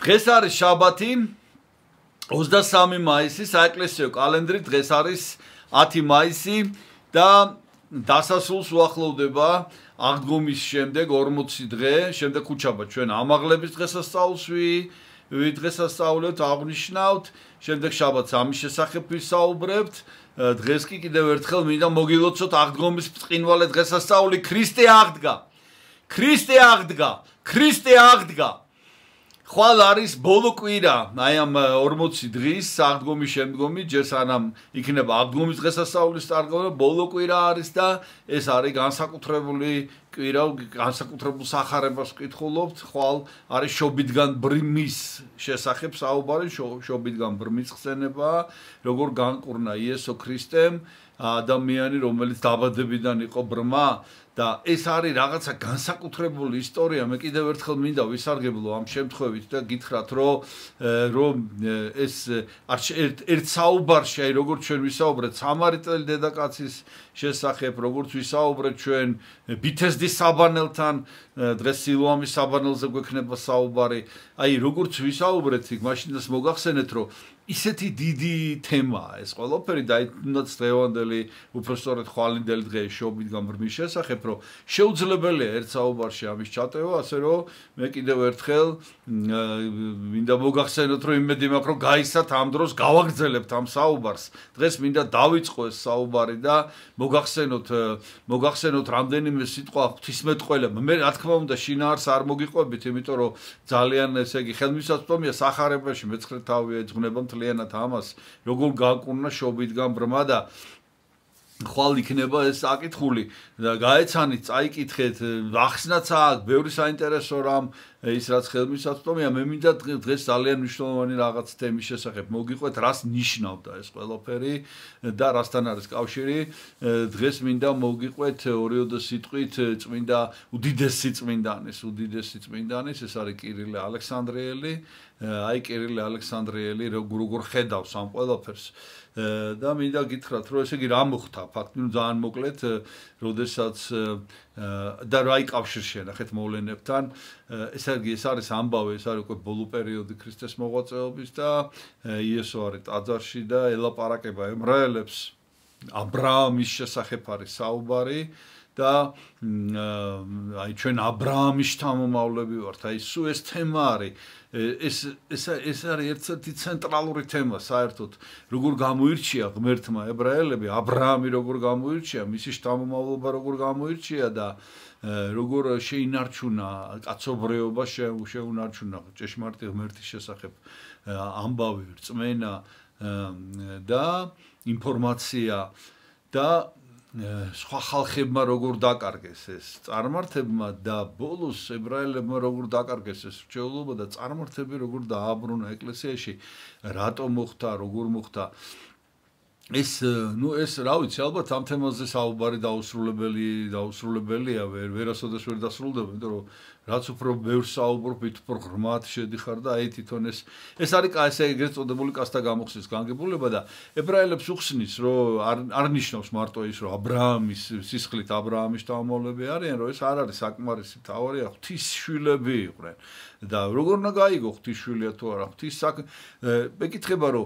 დღეს არის შაბათი 23 მაისი საეკლესიო კალენდრი დღეს არის 10 მაისი და დასასრულს უახლოვდება აღდგომის შემდეგ 40 დღე შემდეგ ხუთშაბათ ჩვენ ამაღლების დღესასწაულსვი დღესასწაულებთ აღნიშნავთ შემდეგ შაბათ სამის შესახებ ვისაუბრებთ დღეს კი კიდევ ერთხელ მინდა მოგილოცოთ აღდგომის წინვალე დღესასწაული ქრისტე აღდგა ქრისტე აღდგა ქრისტე აღდგა ხვალ არის ბოლო კვირა, აი ამ 40 э, დღის აღდგომის შემდგომი, ჯერ სანამ იქნება აღდგომის დღესასწაულის წარღვნა, ბოლო კვირა არის და ეს არის განსაკუთრებული კვირა, განსაკუთრებულ сахарებას ვკითხულობთ, ხვალ არის შობიდან ბრმის შესახებ საუბარი, შობიდან ბრმის ხსენება, როგორ განკურნა იესო ქრისტემ ადამიანი, რომელიც დაბადებიდან იყო ბრმა, და ეს არის რაღაცა განსაკუთრებული ისტორია, მე კიდევ ერთხელ მინდა ვისარგებლო ამ შემთხვევით და გითხრათ, რომ რომ ეს ერთ ერთ საუბარში, აი როგორც ჩვენ ვისაუბრეთ სამარიტელი დედაკაცის შესახებ, როგორც ვისაუბრეთ ჩვენ ბითესდის საბანელთან, დღეს სილوامის საბანელზე გვექნება საუბარი. აი როგორც ვისაუბრეთ, იქ მაშინაც მოგახსენეთ, რომ ისეთი დიდი თემაა ეს ყველაფერი და უნდა ძევანდელი უბრალოდ ხვალინდელი დღე შობით გამრმის შესახებ რომ შეუძლებელია ერთ საუბარში ამის ჩატევა ასე რომ მე კიდევ ერთხელ მინდა მოგახსენოთ რომ იმედი მაქვს რომ გაიცათ ამ დროს გავაგრძელებთ ამ საუბარს დღეს მინდა დავიწყო ეს საუბარი და მოგახსენოთ მოგახსენოთ რამდენიმე სიტყვა ღვთისმეტყველე მე რა თქმა უნდა შინაარს არ მოგიყვებით იმიტომ რომ ძალიან ესე იგი ხელმისაწვდომია сахарებაში მე ცხრე თავი ეძღნება ძალიანად ამას როგორ გაკურნა შობიდან ბრმა და ხვალ იქნება ეს აკითხული და გაეცანით, წაიკითხეთ, ახსნათ აქ ბევრი საინტერესო რამ ის რაც ხელმისაწვდომია, მე მინდა დღეს ძალიან მნიშვნელოვანი რაღაც თემის შესახებ მოგიყვეთ, რას ნიშნავდა ეს ყველაფერი და რასთან არის კავშირი. დღეს მინდა მოგიყვეთ ორიოდე სიტყვით წმინდა უდიდესი წმინდანის, უდიდესი წმინდანის, ეს არის კირილე ალექსანდრიელი. აი კირილე ალექსანდრიელი როგორ ხედავს ამ ყველაფერს და მინდა გითხრათ რომ ესე იგი რა მოხდა ფაქტი ნუ ძალიან მოკლედ როდესაც და რა იკავშირ შეახეთ მოვლენებთან ესე იგი ეს არის ამბავი ეს არის უკვე ბოლო პერიოდი ქრისტეს მოღვაწეობის და იესო არის ტაძარში და ელაპარაკება ემრაელებს ა ブラ ამის შესახებ არის საუბარი და აი ჩვენ ა ブラ ამის შთამომავლები ვართ აი სუ ეს თემა არის ეს ეს ეს არის ერთ-ერთი ცენტრალური თემა საერთოდ როგორ გამოირჩია ღმერთმა ებრაელები ა ブラ ამი როგორ გამოირჩია მისი შთამომავლობა როგორ გამოირჩია და როგორ შეინარჩუნა კაცობრიობა შეუნარჩუნა ჭეშმარიტი ღმერთის შესახებ ამბავი რწმენა და ინფორმაცია და სხვა ხალხებმა როგორ დაკარგეს ეს წარმართებმა და ბოლოს ებრაელებმა როგორ დაკარგეს ეს ჩეულობა და წარმართები როგორ დააბრუნა ეკლესიაში რატო მოხდა როგორ მოხდა ეს ნუ ეს რა ვიცი ალბათ ამ თემაზე საუბარი დაუსრულებელი დაუსრულებელია ვერ ვერასოდეს ვერ დასრულდება იმიტომ რომ რაც უფრო ბევრ საუბრობთ, უფრო ღრმად შედიხარ და აი თვითონ ეს ეს არის აი ესე ეგრეთ წოდებული კასტა გამოხსნის განგებულება და ებრაელებს უხსნის, რომ არ არნიშნავს მარტო ის, რომ ა ブラ ამის სისხლით ა ブラ ამის თავმოლები არიან, რომ ეს არ არის საკმარისი თავარია, ღვთის შვილები იყვნენ. და როგორ უნდა გაიგო ღვთის შვილია თუ არა, ღვთის საკ ეკითხება, რომ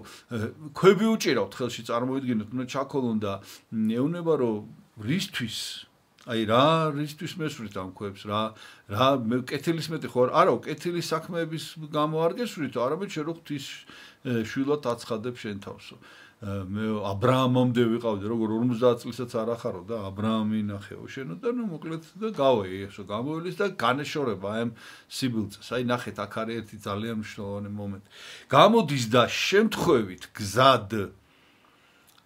ქვევი უჭირავთ ხელში წარმოიდგინოთ, უნდა ჩაქოლონ და ეუნება, რომ რისთვის აი რა რისთვის მესვრით ამ ქვებს რა რა მე კეთილის მეტი ხო არაო კეთილის საქმეების გამო არ გესვრით არამედ შე რო ღთის შვილად აცხადებ შენ თავსო მე ა ブラ ამამდე ვიყავდი როგორ 50 წელიწად არ ახარო და ა ブラ ამი ნახეო შენო და ნუ მოკლედ და გავეი ესო გამოვილის და განეშორება აი ამ სიბილწეს აი ნახეთ აქ არის ერთი ძალიან მნიშვნელოვანი მომენტი გამოდის და შემთხვევით გზად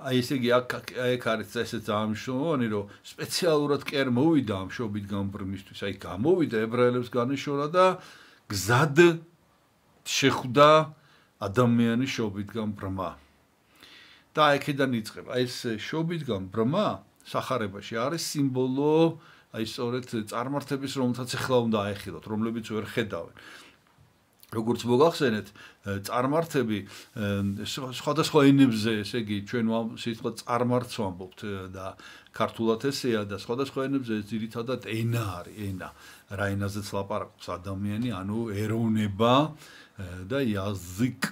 აი ესე იგი აქ აქ არის ესე ძამშოვანი რომ სპეციალურად კი არ მოვიდა ამ შობით გამბრმისთვის აი გამოვიდა ებრაელებს განეშორა და გზად შეხვდა ადამიანის შობით გამბრმა და აქედან იწყება ეს შობით გამბრმა сахарებაში არის სიმბოლო აი სწორედ წარმართების რომელთაც ახლა უნდა აეხილოთ რომლებიც ვერ ხედავენ როგორც მოგახსენეთ, წარმართები სხვადასხვა ენებზე, ესე იგი, ჩვენ სიტყვა წარმართს ვამბობთ და ქართულად ესეა და სხვადასხვა ენებზე ეს ძირითადად ენა არის, ენა, რა ენაზეც ლაპარაკობს ადამიანი, ანუ ეროვნება და язык,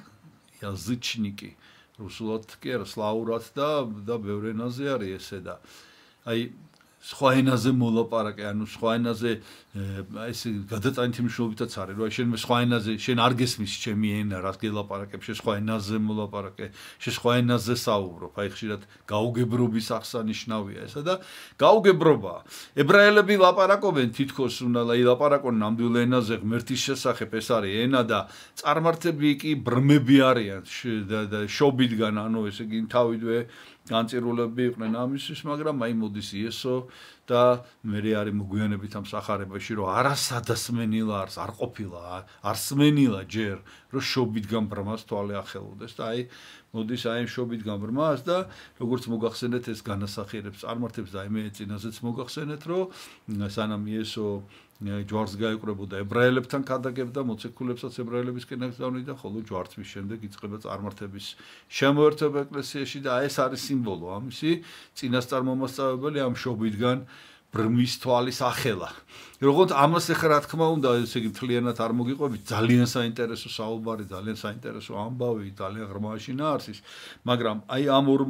язычники, რუსულად კი არა, სლავურად და და ბევრ ენაზე არის ესე და აი სხვა ენაზე მოლაპარაკე, ანუ სხვა ენაზე ეს გადაწანითი მნიშვნელობითაც არის, რომ შენ სხვა ენაზე, შენ არ გესმის ჩემი ენა, რას გელაპარაკებ, შენ სხვა ენაზე მოლაპარაკე, შენ სხვა ენაზე საუბრობ. აი ხშირად გაუგებრობის აღსანიშნავია ესა და გაუგებრობა. ებრაელები ლაპარაკობენ თითქოს უნდა ლაპარაკონ ნამდვილ ენაზე ღმერთის შესახებ, ეს არის ენა და წარმართები კი ბრმები არიან და შობიდან, ანუ ესე იგი თავიდვე განწირულები იყვნენ ამისთვის, მაგრამ აი მოდის იესო და მე რე არის მოგვიანებით ამ сахарებაში, რომ არასადასმენილა არს, არ ყოფილა, არსმენილა ჯერ, რომ შობით გამბრმას თვალე ახელოდეს და აი მოდის აი შობით გამბრმას და როგორც მოგახსენეთ ეს განასახიერებს, წარმართებს და აი მე წინაზეც მოგახსენეთ, რომ სანამ იესო ჯვარს გაეკრებოდა ებრაელებთან ქადაგებდა მოციქულებსაც ებრაელების კენაცდავნი და ხოლო ჯვარცმის შემდეგ იწყება წარმართების შემოერთება ეკლესიაში და ეს არის სიმბოლო ამისი წინასწარ მომასწავებელი ამ შობიდან ბრმის თვალის ახელა. როგორც ამას ახლა რა თქმა უნდა, ესე იგი მთლიანად არ მოგიყვებით, ძალიან საინტერესო საუბარი, ძალიან საინტერესო ამბავი, ძალიან ღრმაშინა არის, მაგრამ აი ამ ორ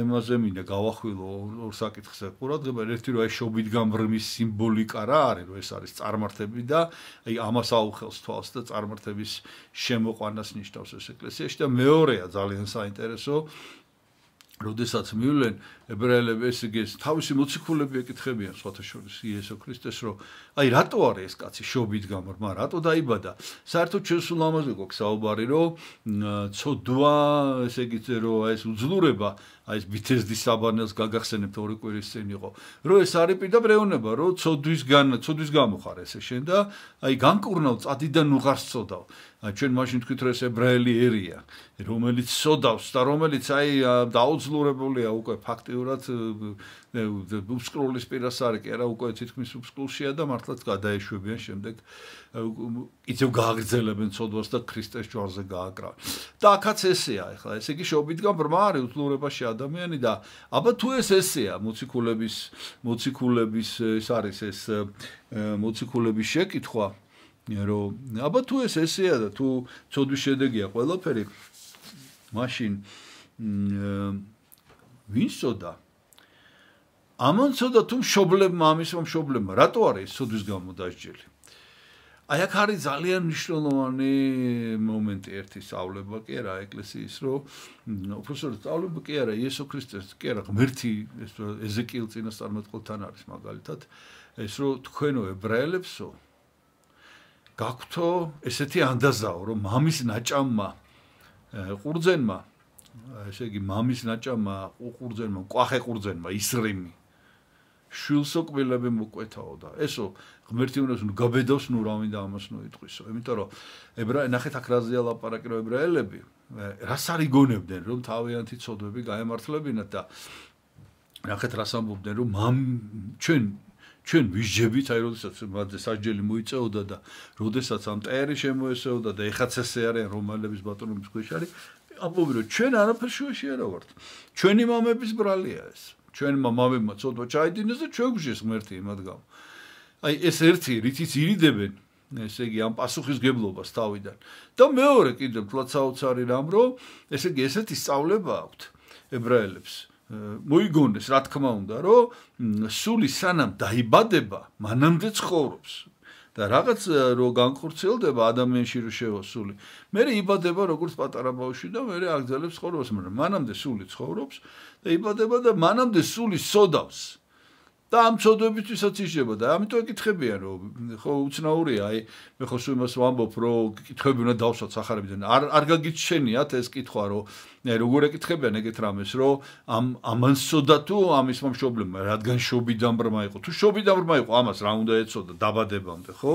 ემაზე მინდა გავახვილო ორ საკითხზე. ყურადღება ერთი რა შობით გამბრმის სიმბოლიკა რა არის, რომ ეს არის წარმართები და აი ამას აუხელს თვალს და წარმართების შემოყვანას ნიშნავს ეს ეკლესიაში და მეორეა ძალიან საინტერესო, როდესაც მივლენ, აა ებრაელები ესე იგი თავისი მოციქულები ეკითხებიან სვათაშორის იესო ქრისტეს რომ აი რატო არის ეს კაცი შობით გამორ მაგრამ რატო დაიბადა საერთოდ ჩვენს ულამაზე გვაქვს საუბარი რომ ცოდვა ესე იგი რომ აი ეს უძლურება აი ეს ბითესდის საბანელს გაგახსენებთ ორი კვირის წინ იყო რომ ეს არის პირდაპირ პრეონება რომ ცოდვისგან ცოდვის გამოხარ ესე შენ და აი განკურნავ წადიდან უღარს წოდავ აი ჩვენ მაშინ თქვით რომ ეს ებრაელი ერია რომელიც წოდავს და რომელიც აი დაუძლურებელია უკვე ფაქტი ფაქტიურად უსკროლის პირას არის კი არა უკვე თითქმის უსკროლშია და მართლაც გადაეშვებიან შემდეგ იცევ გააგრძელებენ ცოდვას და ქრისტეს ჯვარზე გააკრავენ და ახაც ესეა ახლა ესე იგი შობიდგან ბრმა არის უძლურებაში ადამიანი და აბა თუ ეს ესეა მოციქულების მოციქულების ეს არის ეს მოციქულების შეკითხვა რომ აბა თუ ეს ესეა და თუ ცოდვის შედეგია ყველაფერი машин э ვინსოდა ამონცოდა თუ მშობლებმა ამის მომშობლებმა რატო არის სოდვის გამო დასჯილი აი აქ არის ძალიან მნიშვნელოვანი მომენტი ერთი სწავლება კი არა ეკლესიის რო უფრო სწავლება კი არა იესო ქრისტეს კი არა ღმერთი ეს ეზეკიელ წინასწარმეტყველთან არის მაგალითად ეს რო თქვენო ებრაელებსო გაგვთო ესეთი ანდაზაო რომ მამის ნაჭამმა ყურძენმა ესე იგი მამის ნაჭამა ყურძენმა, ყახე ყურძენმა ისრიმი. შვილსო კბილები მოკვეთაო და ესო ღმერთი უნდა გაბედოს ნუ რა მინდა ამას ნუ იტყვისო. იმიტომ რომ ებრაელები ნახეთ აქ რა ზია ლაპარაკრო ებრაელები. რას არ იგონებდნენ რომ თავიანთი ცოდვები გაემართლებინათ და ნახეთ რას ამბობდნენ რომ მამ ჩვენ ჩვენ ვიჟებით აი როდესაც მათზე საჯელი მოიწეოდა და როდესაც ამ ტერი შემოესეოდა და ეხაც ესე არის რომელების ბატონობის ქვეშ არის ამბობენ რომ ჩვენ არაფერ შუაში არ ვართ. ჩვენი მამების ბრალია ეს. ჩვენმა მამებმა ცოტა ჩაიდინეს და ჩვენ გვშეს ღმერთი იმადგავ. აი ეს ერთი რითიც ირიდებენ, ესე იგი ამ პასუხისგებლობას თავიდან. და მეორე კიდე თლაც საოცარი რამ რო, ესე იგი ესეთი სწავლება აქვთ ებრაელებს. მოიგონეს რა თქმა უნდა რომ სული სანამ დაიბადება, მანამდე ცხოვრობს. და რაღაც რო განხორციელდება ადამიანში რო შევასული მე იბადება როგორც პატარა ბავშვი და მე აგძლევს ხოლმე მაგრამ მანამდე სული ცხოვრობს და იბადება და მანამდე სული სოდავს და ამ ცოდვებისთვისაც იშება და ამიტომ ეკითხებიან რომ ხო უცნაურია აი მე ხო სულ იმას ვამბობ რომ კითხები უნდა დავსვათ ახალებიდან არ არ გაგიჩენიათ ეს კითხვა რომ როგორ ეკითხებიან ეგეთ რამეს, რომ ამ ამანსოდა თუ ამის მომშობლებმა, რადგან შობი დამბრმა იყო. თუ შობი დამბრმა იყო, ამას რა უნდა ეცოდა დაბადებამდე, ხო?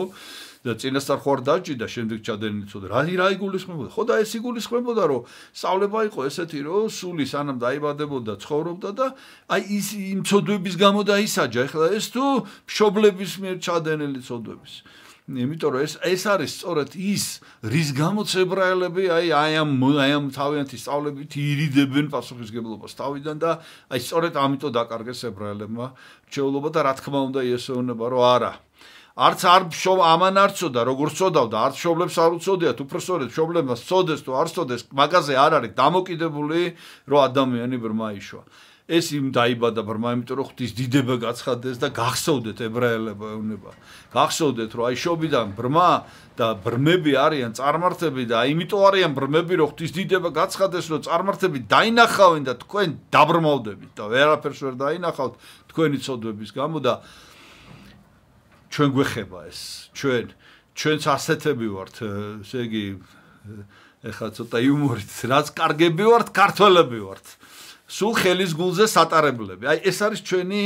და წინასწარ ხوار დაჭიდა, შემდეგ ჩადენიცოდა. რა რა იგულისხმებოდა? ხო და ეს იგულისხმებოდა, რომ სწავლება იყო ესეთი, რომ სული სანამ დაიბადებოდა, ცხოვრობდა და აი ის იმ ცოდვების გამო დაისაჯა. ეხლა ეს თუ მშობლების მიერ ჩადენილი ცოდვების. იმიტომ რომ ეს ეს არის სწორედ ის რის გამოც ებრაელები აი აი ამ აი ამ თავიანთი სწავლებით ირიდებენ პასუხისგებლობას თავიდან და აი სწორედ ამიტომ დაკარგეს ებრაელებმა რჩეულობა და რა თქმა უნდა ესეონება რომ არა არც არ შო ამან არცოდა როგორც წოდავდა არც შობლებს არ უწოდიათ უпроსორეთ შობლებს წოდეს თუ არ წოდეს მაგაზე არ არის დამოკიდებული რომ ადამიანი ბრმა იყოს ეს იმ დაიბადა ბრმა, იმიტომ რომ ღვთის დიდება გაცხადდეს და გახსოვდეთ ებრაელებო უნება. გახსოვდეთ რომ აი შობიდან ბრმა და ბრმები არიან წარმართები და იმიტომ არიან ბრმები რომ ღვთის დიდება გაცხადდეს რომ წარმართები დაინახავენ და თქვენ დაბრმავდებით და ვერაფერს ვერ დაინახავთ თქვენი წოდების გამო და ჩვენ გვეხება ეს ჩვენ ჩვენც ასეთები ვართ ესე იგი ეხა ცოტა იუმორით რაც კარგები ვართ ქართველები ვართ სულ ხელისგულზე სატარებლები. აი ეს არის ჩვენი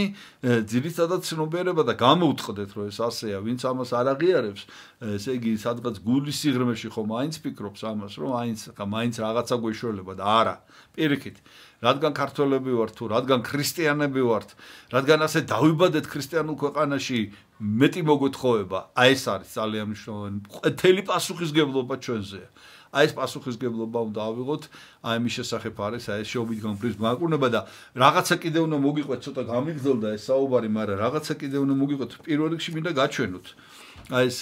ძირითადად ცნობიერება და გამოვთხოვდეთ რომ ეს ასეა, ვინც ამას არ აღიარებს, ესე იგი სადღაც გულის სიღრმეში ხომ აინც ფიქრობს ამას, რომ აინც აინც რაღაცა გვეშველება და არა, პირიქით. რადგან ქართველები ვართ თუ რადგან ქრისტიანები ვართ, რადგან ასე დავიბადეთ ქრისტიანულ ქვეყანაში, მეტი მოგეთხოვება. აი ეს არის ძალიან მნიშვნელოვანი. ყველი პასუხისგებლობა ჩვენზეა. აი ეს პასუხისგებლობა უნდა ავიღოთ აი მის შესახებ არის აი ეს შოუბი კონფლიქტის მაკურნება და რაღაცა კიდე უნდა მოგიყვეთ ცოტა გამიგძელდა ეს საუბარი მაგრამ რაღაცა კიდე უნდა მოგიყვეთ პირველ რიგში მინდა გაჩვენოთ აი ეს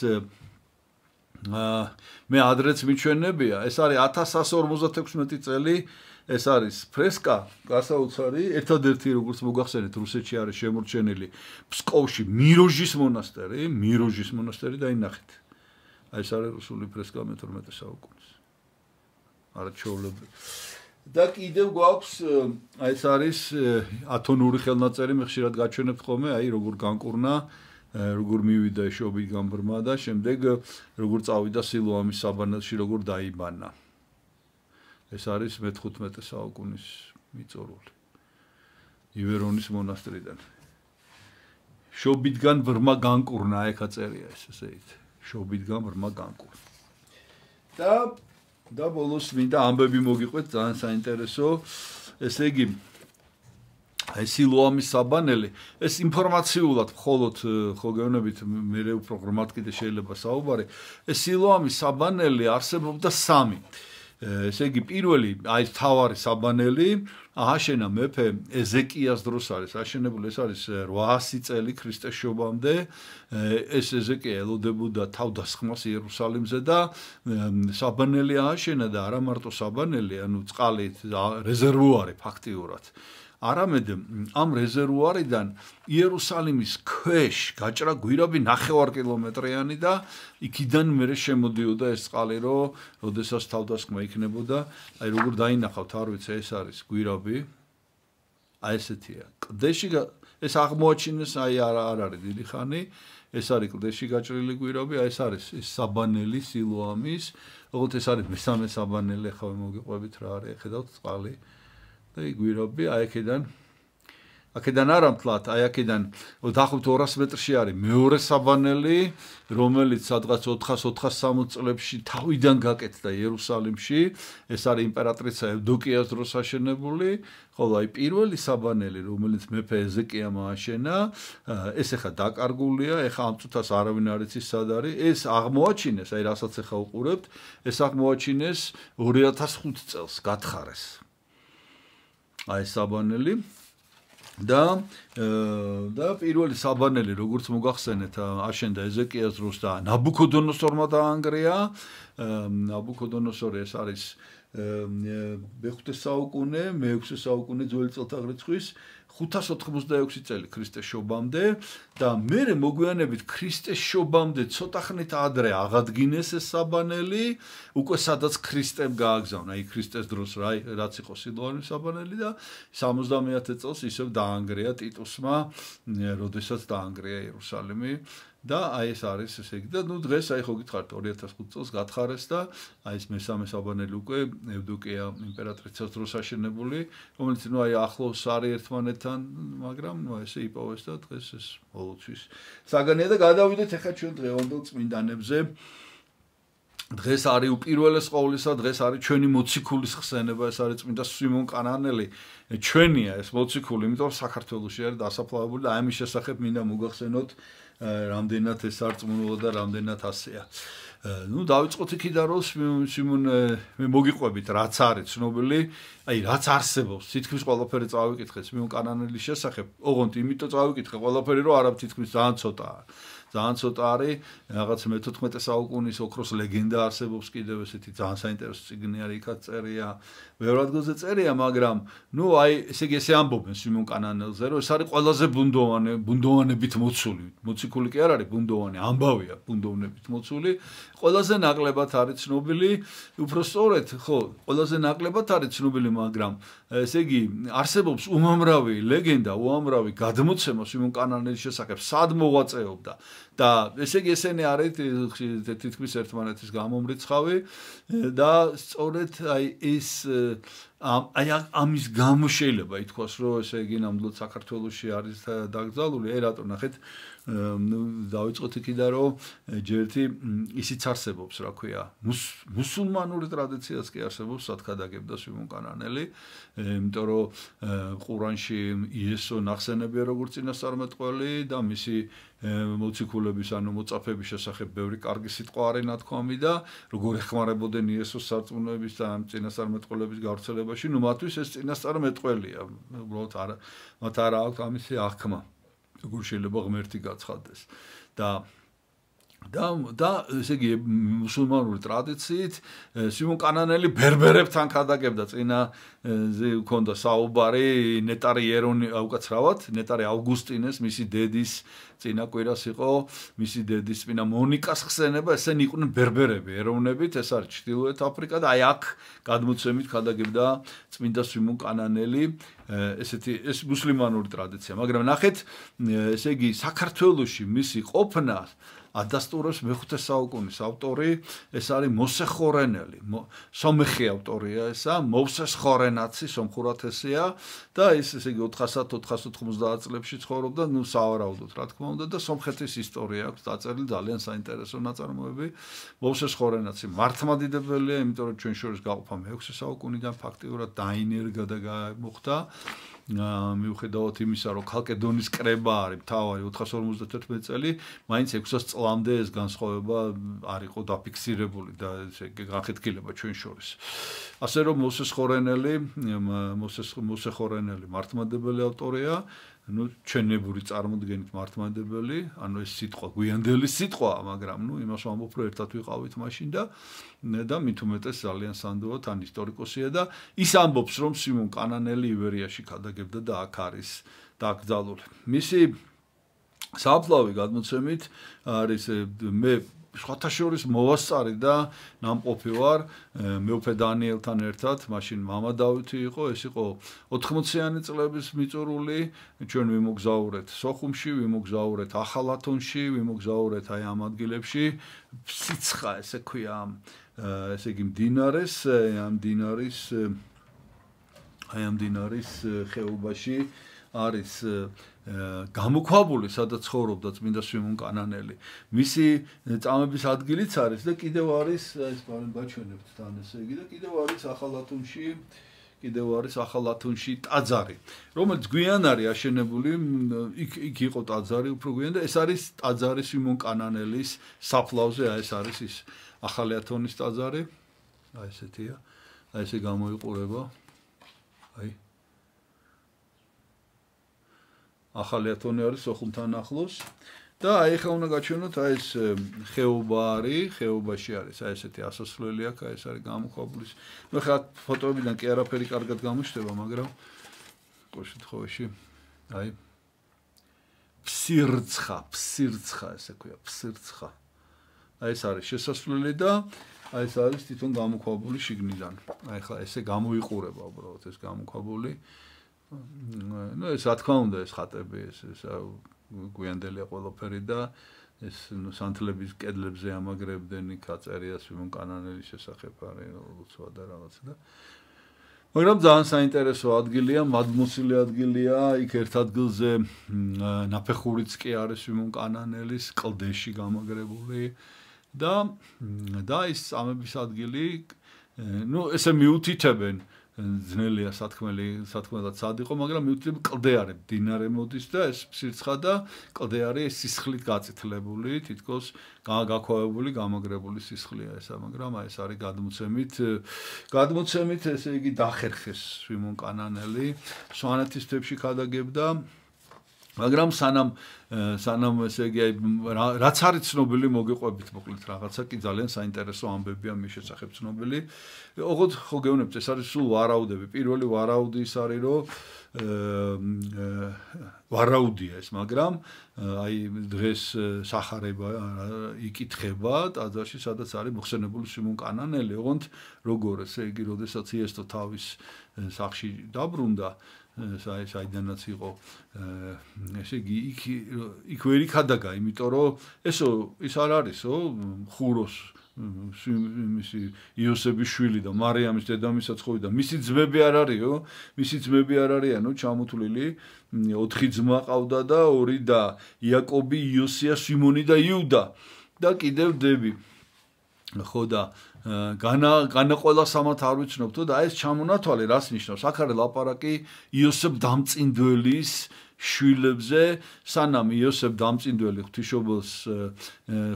მე ადრეც მიჩვენებია ეს არის 1156 წელი ეს არის ფრესკა გასაოცარი ერთადერთი როგორც მოგახსენეთ რუსეთში არის შემორჩენილი ფსკოვში მიროჟის მონასტერი მიროჟის მონასტერი დაინახეთ ეს არის რუსული ფრესკა მე-12 საუკუნის არჩეულები. და კიდევ გვაქვს ეს არის ათონური ხელნაწერი, მე ხშირად გაჩვენებთ ხოლმე, აი როგორ განკურნა როგორ მივიდა შობი გამბრმა და შემდეგ როგორ წავიდა სილოამის საბანელში, როგორ დაიბანა. ეს არის მე-15 საუკუნის მიწურული. ივერონის მონასტრიდან. შობიდან ბრმა განკურნა, ეხა წერია ეს ესეით. შობიდან ბრმა განკურნა. და და ბოლოს მინდა ამბები მოგიყვეთ ძალიან საინტერესო ესე იგი ეს ილოამი საბანელი ეს ინფორმაციულად მხოლოდ ხო გეუბნებით მე მე უფრო ღრმად კიდე შეიძლება საუბარი ეს ილოამი საბანელი არსებობდა სამი ესე იგი პირველი აი თავარი საბანელი აშენა მეფე ეზეკიას დროს არის აშენებული ეს არის 800 წელი ქრისტეს შობამდე ეს ეზეკია ელოდებოდა თავდასხმას იერუსალიმზე და საბანელი აშენა და არა მარტო საბანელი ანუ წყალი რეზერვუარი ფაქტიურად არამედ ამ რეზერვუარიდან იერუსალიმის ქვეშ გაჭრა გვირაბი 9 კილომეტრიანი და იქიდან მერე შემოდიოდა ეს წყალი, რომ ოდესას თავდასხმა იქნებოდა. აი როგორ დაინახავთ, არ ვიცი, ეს არის გვირაბი. აი ესეთია. კდეში ეს აღმოაჩინეს, აი არა, არ არის დიდი ხანი. ეს არის კლდეში გაჭრილი გვირაბი, აი ეს არის ეს საბანელი სილოამის. როგორც ეს არის მესამე საბანელი, ხო მოგიყვებით რა არის, ხედავთ წყალი. და იგვირობი აი აქედან აქედან არამთლად აი აქედან დაახლოებით 200 მეტრში არის მეორე საბანელი რომელიც სადღაც 400-460 წლებში თავიდან გაკეთდა იერუსალიმში ეს არის იმპერატრიცა ევდოკიას დროს აშენებული ხოლო აი პირველი საბანელი რომელიც მეფე ეზეკიამ ააშენა ეს ახლა დაკარგულია ახლა ამ წუთას არავინ არ იცის სად არის ეს აღმოაჩინეს აი რასაც ახლა უყურებთ ეს აღმოაჩინეს 2005 წელს გათხარეს აი საბანელი და და პირველი საბანელი როგორც მოგახსენეთ აშენდა ეზეკიას დროს და ნაბუქოდონოსორმა დაანგრია ნაბუქოდონოსორი ეს არის მე-5 საუკუნე, მე-6 საუკუნე ძველი წელთაღრიცხვის 586 წელი ქრისტეს შობამდე და მერე მოგვიანებით ქრისტეს შობამდე ცოტა ხნით ადრე აღადგინეს ეს საბანელი, უკვე სადაც ქრისტემ გააგზავნა, იქ ქრისტეს დროს რა რაც იყო სილოვანის საბანელი და 70-იათე წელს ისევ დაანგრეა ტიტუსმა, როდესაც დაანგრეა იერუსალიმი და აი ეს არის ესე იგი და ნუ დღეს აი ხო გითხარით 2005 წელს გათხარეს და აი ეს მესამე საბანელი უკვე ევდოკია იმპერატრიცას დროს აღშენებული რომელიც ნუ აი ახლოს არის ერთმანეთთან მაგრამ ნუ ესე იპოვეს და დღეს ეს მოლოდვის საგანია და გადავიდეთ ახლა ჩვენ დღევანდელ წმინდანებზე დღეს არის უპირველეს ყოვლისა დღეს არის ჩვენი მოციქულის ხსენება ეს არის წმინდა სვიმონ კანანელი ჩვენია ეს მოციქული იმიტომ საქართველოს შეერ დასაფლავებული და აი ამის შესახებ მინდა მოგახსენოთ რამდენად ეს არწმუნოა და რამდენად ასეა. ну დავიწყოთ იქიდან რომ სიმონ მე მოგიყვებით რაც არის ცნობილი აი რაც არსებობს თითქმის ყველაფერი წავიკითხე სიმონ კანანელის შესახებ ოღონდ იმითო წავიკითხე ყველაფერი რომ არა თითქმის ძალიან ცოტაა ძალიან ცოტა არის რაღაც მე-14 საუკუნის ოქროს ლეგენდა არსებობს კიდევ ესეთი ძალიან საინტერესო წიგნი არის იქაც წერია ბევრ ადგილზე წერია, მაგრამ ნუ აი ესე იგი ესე ამბობენ სიმონ კანანელზე, რომ ეს არის ყველაზე ბუნდოვანი, ბუნდოვანებით მოცული. მოციქული კი არ არის, ბუნდოვანი ამბავია, ბუნდოვნებით მოცული. ყველაზე ნაკლებად არის ცნობილი, უფრო სწორედ, ხო, ყველაზე ნაკლებად არის ცნობილი, მაგრამ ესე იგი არსებობს უამრავი ლეგენდა, უამრავი გადმოცემა სიმონ კანანელის შესახებ, სად მოვაწეობდა, და ესე იგი ესენი არის თითქმის ერთმანეთის გამომრიცხავი და სწორედ აი ის აი ამის გამოშელება ითქოს რომ ესე იგი ნამდვილად საქართველოსში არის დაგზავნული ერატო ნახეთ დავიწყოთ იქიდან რომ ჯერთი ისიც არსებობს რა ქვია მუსულმანური ტრადიციაც კი არსებობს სათქადაგებდა სვიმონ კანანელი იმიტომ რომ ყურანში იესო ნახსენებია როგორც წინასწარმეტყველი და მისი მოციქულების ანუ მოწაფების შესახებ ბევრი კარგი სიტყვა არის ნათქვამი და როგორ ეხმარებოდნენ იესოს სარწმუნოების და ამ წინასწარმეტყველების გავრცელებაში ნუ მათთვის ეს წინასწარმეტყველია უბრალოდ არ მათ არ აქვს ამისი აღქმა როგორ შეიძლება ღმერთი გაცხადდეს და და და ესე იგი მუსულმანური ტრადიციით სიმონ კანანელი ბერბერებთან ქადაგებდა წინა ქონდა საუბარი ნეტარი ერონი უკაცრავად ნეტარი ავგუსტინეს მისი დედის წინა კვირას იყო მისი დედის წინა მონიკას ხსენება ესენი იყვნენ ბერბერები ეროვნებით ეს არის ჩრდილოეთ აფრიკა და აი აქ გადმოცემით ქადაგებდა წმინდა სიმონ კანანელი ესეთი ეს მუსლიმანური ტრადიცია მაგრამ ნახეთ ესე იგი საქართველოში მისი ყოფნა ადასტურებს მეხუთე საუკუნის ავტორი, ეს არის მოსე ხორენელი. სომხი ავტორია ესა, მოსეს ხორენაცი სომხურად ესია და ის ესე იგი 400-490 წლებში ცხოვრობდა, ну, სავარაუდოდ, რა თქმა უნდა, და სომხეთის ისტორია აქვს დაწერილი, ძალიან საინტერესო ნაწარმოები. მოსეს ხორენაცი მართმადიდებელია, იმიტომ რომ ჩვენ შორის გაყופה მე-6 საუკუნიდან ფაქტიურად დაინერგა და გამოხდა. მიუხედავად იმისა, რომ კალკედონის კრება არის თავი 451 წელი, მაინც 600 წლამდე ეს განსხვავება არ იყო დაფიქსირებული და ესე განხეთქილება ჩვენ შორის. ასე რომ მოსეს ხორენელი, მოსეს მოსეს ხორენელი მართმადებელი ავტორია. ანუ ჩვენებური წარმოდგენით მართმადებელი, ანუ ეს სიტყვა გვიანდელი სიტყვა, მაგრამ ნუ იმას ვამბობ, რომ ერთად ვიყავით მაშინ და და მით უმეტეს ძალიან სანდოა თან ისტორიკოსია და ის ამბობს, რომ სიმონ კანანელი ივერიაში ქადაგებდა და აქ არის დაკრძალული. მისი საფლავი გადმოცემით არის მე სხვათა შორის მოვასწარი და ნამყოფი ვარ მე უფე დანიელთან ერთად, მაშინ мама დავითი იყო, ეს იყო 80-იანი წლების მიწურული, ჩვენ ვიმოგზაურეთ სოხუმში, ვიმოგზაურეთ ახალათონში, ვიმოგზაურეთ აი ამ ადგილებში, სიცხა, ესე ქვია, ესე იგი მდინარეს, ამ დინარის აი ამ დინარის ხეობაში არის გამოქვაბული, სადაც ცხოვრობდა წმინდა სვიმონ კანანელი. მისი წამების ადგილიც არის და კიდევ არის ეს ბაჩვენებთ თან ესე იგი და კიდევ არის ახალათუნში კიდევ არის ახალათუნში ტაძარი, რომელიც გვიან არის აშენებული, იქ იქ იყო ტაძარი უფრო გვიან და ეს არის ტაძარი სვიმონ კანანელის საფლავზე, აი ეს არის ის ახალათუნის ტაძარი. აი ესეთია. აი ესე გამოიყურება. აი ახალი ათონი არის ოხუნთან ახლოს და აი ხა უნდა გაჩვენოთ აი ეს ხეობა არის ხეობაში არის აი ესეთი ასასვლელი აქ აი ეს არის გამოქვაბული მე ხა ფოტოებიდან კი არაფერი კარგად გამოჩნდება მაგრამ ყო შეთხოვში აი ფსირცხა ფსირცხა ესე ქვია ფსირცხა აი ეს არის შესასვლელი და აი ეს არის თვითონ გამოქვაბული შიგნიდან აი ხა ესე გამოიყურება უბრალოდ ეს გამოქვაბული ну ეს რა თქმა უნდა ეს ხატები ეს გვიანდელია ყველაფერი და ეს ну სანთლების კედლებზე ამაგრებდნენ კაცერიას ვიმონ კანანელის შესახებ არის უცვა და რაღაცა და მაგრამ ძალიან საინტერესო ადგილია მადმოსილი ადგილია იქ ერთ ადგილზე ნაფეხურიც კი არის ვიმონ კანანელის კლდეში გამაგრებული და და ის წამების ადგილი ну ესე მიუთითებენ ძნელია სათქმელი სათქმელად სადიყო მაგრამ მივწერი კლდეარი დინარე მოდის და ეს სირცხა და კლდეარი ეს სისხლით გაწითლებული თითქოს გააქოვებული გამაგრებული სისხლია ესა მაგრამ აი ეს არის გადმოცემით გადმოცემით ესე იგი დახერხეს შვიმონ კანანელი სვანეთის თებში ქადაგებდა მაგრამ სანამ სანამ ესე იგი რაც არის ცნობილი მოგიყვებით მოკლედ რაღაცა კი ძალიან საინტერესო ამბებია მის შესახებ ცნობილი. ოღონდ ხო გეუბნებთ ეს არის სულ ვარაუდები. პირველი ვარაუდი ის არის რომ აა ვარაუდია ეს, მაგრამ აი დღეს сахарება იკითხება ტაძარში, სადაც არის მხსენებული სიმონ კანანელი. ოღონდ როგორ ესე იგი, როდესაც იესო თავის სახში დაბრუნდა, აა საი საიდანაც იყო э, ესე იგი იქ იქ ვერი ხადაგა იმიტომ რომ ესო ის არ არისო ხუროს მისი იოსების შვილი და მარიამის დედამისაც ხო და მისი ძმები არ არისო მისი ძმები არ არიანო ჩამოთვლილი ოთხი ძმა ყავდა და ორი და იაკობი იოსია სიმონი და იუდა და კიდევ დები ხო და განა განა ყველა სამათ არ ვიცნობთ და ეს ჩამონათვალე რას ნიშნავს? აქ არის ლაპარაკი იოსებ დამწინდველის შვილებზე, სანამ იოსებ დამწინდველი ღვთიშობელს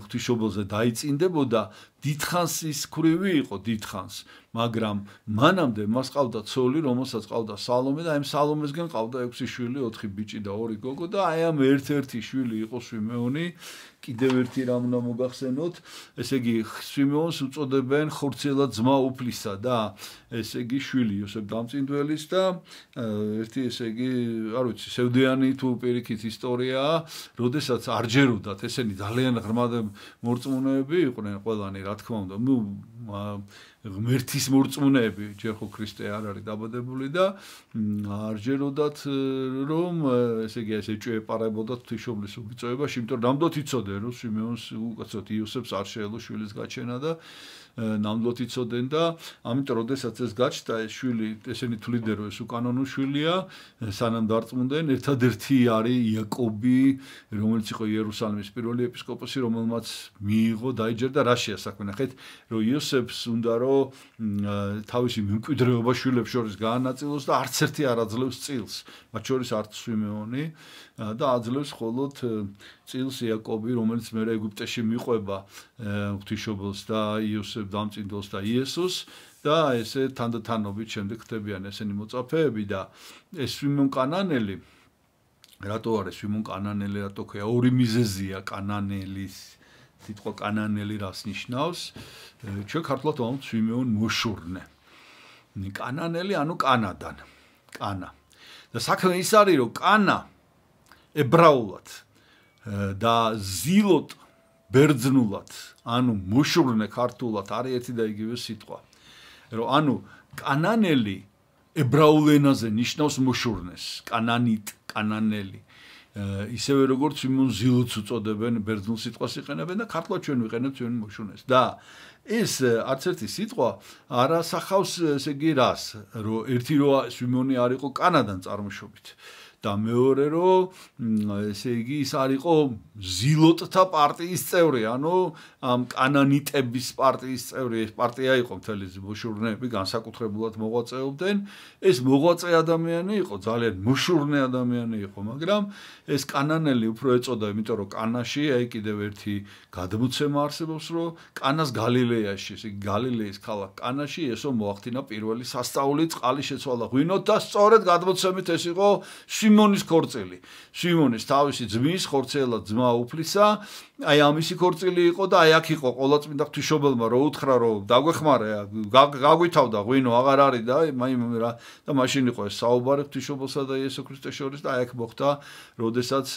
ღვთიშობელზე დაიწინდებოდა, დითხანს ის ქრივი იყო დითხანს მაგრამ მანამდე მას ყავდა ცოლი რომელსაც ყავდა სალომე და აი ამ სალომესგან ყავდა 6 შვილი 4 ბიჭი და 2 გოგო და აი ამ ერთ-ერთი შვილი იყო შვიმეონი კიდევ ერთი რამ უნდა მოგახსენოთ ესე იგი შვიმეონს უწოდებენ ხორცელა ძმა უფლისა და ესე იგი შვილი იოსებ დამწინდველის და ერთი ესე იგი არ ვიცი სევდიანი თუ პირიქით ისტორიაა როდესაც არჯეროდათ ესენი ძალიან ღრმად მორწმუნეები იყვნენ ყველანი რა თქმა უნდა ნუ ღმერთის მორწმუნეები ჯერ ხო ქრისტე არ არის დაბადებული და არ ჯეროდათ რომ ესე იგი ასე ჭეპარებოდათ თვითშობლის უბიწოებას იმიტომ რამდოდ იცოდნენ რომ სიმეონს უკაცოდ იოსებს არ შეელო შვილის გაჩენა და ნამდვილად იწოდენ და ამიტომ ოდესაც ეს გაჩნდა ეს შვილი ესენი თვლიდნენ რომ ეს უკანონო შვილია სანამ დარწმუნდნენ ერთადერთი არის იაკობი რომელიც იყო იერუსალიმის პირველი ეპისკოპოსი რომელმაც მიიღო დაიჯერდა რაშია საქმე ნახეთ რომ იოსებს უნდა რომ თავისი მემკვიდრეობა შვილებს შორის გაანაწილოს და არც ერთი არ აძლევს წილს მათ შორის არც სვიმეონი და აძლევს ხოლოთ წილს იაკობი რომელიც მერე ეგვიპტეში მიყვება ღვთიშობელს და იოსებ დამწინდოს და იესოს და ესე თანდათანობით შემდეგ ხდებიან ესენი მოწაფეები და ეს სვიმონ კანანელი რატო არის სვიმონ კანანელი რატო ქვია ორი მიზეზია კანანელის სიტყვა კანანელი რას ნიშნავს ჩვენ ქართულად ვამ სვიმონ მოშურნე კანანელი ანუ კანადან კანა და საქმე ის არის რომ კანა ებრაულად და ზილოტ ბერძნულად, ანუ მოშურნე ქართულად არის ერთი და იგივე სიტყვა. რომ ანუ კანანელი ებრაულ ენაზე ნიშნავს მოშურნეს, კანანიტ, კანანელი. ისევე როგორც იმონ ზილოც უწოდებენ ბერძნულ სიტყვას იყენებენ და ქართულად ჩვენ ვიყენებთ ჩვენ მოშურნეს. და ეს არც ერთი სიტყვა არ ასახავს ესე იგი რას, რომ ერთი რო სიმონი არისო კანადან წარმოშობით. აა და მეორე რომ ესე იგი ის არისო ზილოტთა პარტიის წევრი, ანუ ამ კანანიტების პარტიის წევრი, ეს პარტია იყო მთელი ბუშურნეები განსაკუთრებულად მოღვაწეობდნენ. ეს მოღვაწე ადამიანი იყო, ძალიან მოშურნე ადამიანი იყო, მაგრამ ეს კანანელი უფრო ეწოდა, იმიტომ რომ კანაში აი კიდევ ერთი გადმოცემა არსებობს, რომ კანას გალილეაში, ესე იგი გალილეის ქალაქ კანაში ესო მოახდინა პირველი სასწაული წყალი შეცვალა ღვინოთ და სწორედ გადმოცემით ეს იყო სიმონის ხორცელი. სიმონის თავისი ძმის ხორცელა ძმა უფლისა, აი ამისი ხორცელი იყო და აი აქ იყო ყოლა წმინდა ღვთისმშობელმა რო უთხრა რომ დაგვეხმარე, გაგვითავდა ღვინო აღარ არის და აი რა და მაშინ იყო ეს საუბარი ღვთისმშობელსა და იესო ქრისტეს შორის და აი აქ მოხდა, როდესაც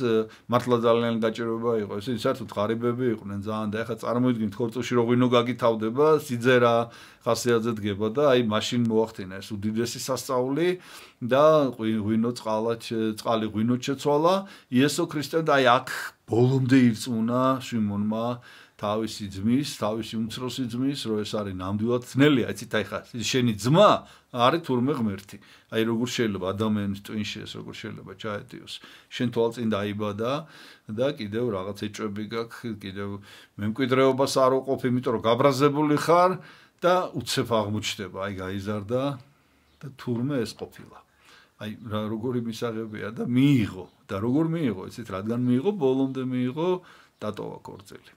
მართლა ძალიან გაჭიროება იყო. ესე იგი საერთოდ ღარიბები იყვნენ ძალიან და ეხა წარმოიდგინეთ ხორცოში რო ღვინო გაგითავდება, სიძერა ხასიათზე დგება და აი მაშინ მოახდინა ეს უდიდესი სასწაული და ღვინო წყალაც წყალი ღვინოჩეცვალა იესო ქრისტემ და აი აქ ბოლომდე ირწმუნა შიმონმა თავისი ძმის, თავისი უმცროსი ძმის, რომ ეს არის ნამდვილად ძნელი, აიცი თაი ხა, შენი ძმა არის თურმე ღმერთი. აი როგორ შეიძლება ადამიანის ტვინში ეს როგორ შეიძლება ჩაედიოს. შენ თვალწინ დაიბადა და კიდევ რაღაც ეჭები გაქვს, კიდევ მემკვიდრეობას არ ოყოფ, იმიტომ რომ გაბრაზებული ხარ და უცებ აღმოჩნდება, აი გაიზარდა და თურმე ეს ყოფილა. აი როგორი მისაღებია და მიიღო და როგორ მიიღო ესეთ რადგან მიიღო ბოლომდე მიიღო დატოვა კორწილი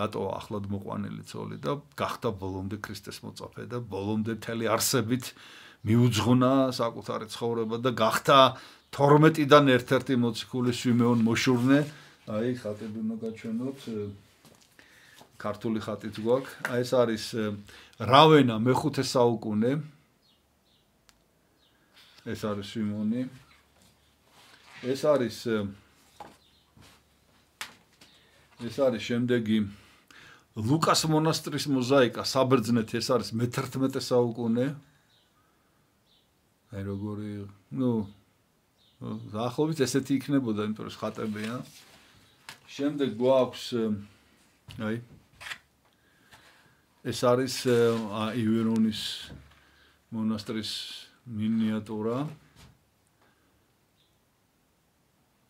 დატოვა ახლად მოყვანილი ცოლი და გახდა ბოლომდე ქრისტეს მოწაფე და ბოლომდე თელი არსებით მიუძღונה საკუთარი ცხოვრება და გახდა 12-დან ერთ-ერთი მოციქული სვიმეონ მოშურნე აი ხატები უნდა გაჩვენოთ ქართული ხატიც გვაქვს აი ეს არის რავენა მე-5 საუკუნე ეს არის სიმონი. ეს არის ეს არის შემდეგი ლუკას მონასტრის მოზაიკა საბერძნეთ ეს არის მე-11 საუკუნე. აი როგორი, ну, ახლობიც ესეთი იქნებოდა, იმიტომ რომ ხატებია. შემდეგ გვაქვს აი ეს არის აი ვერონის მონასტრის მინიატურა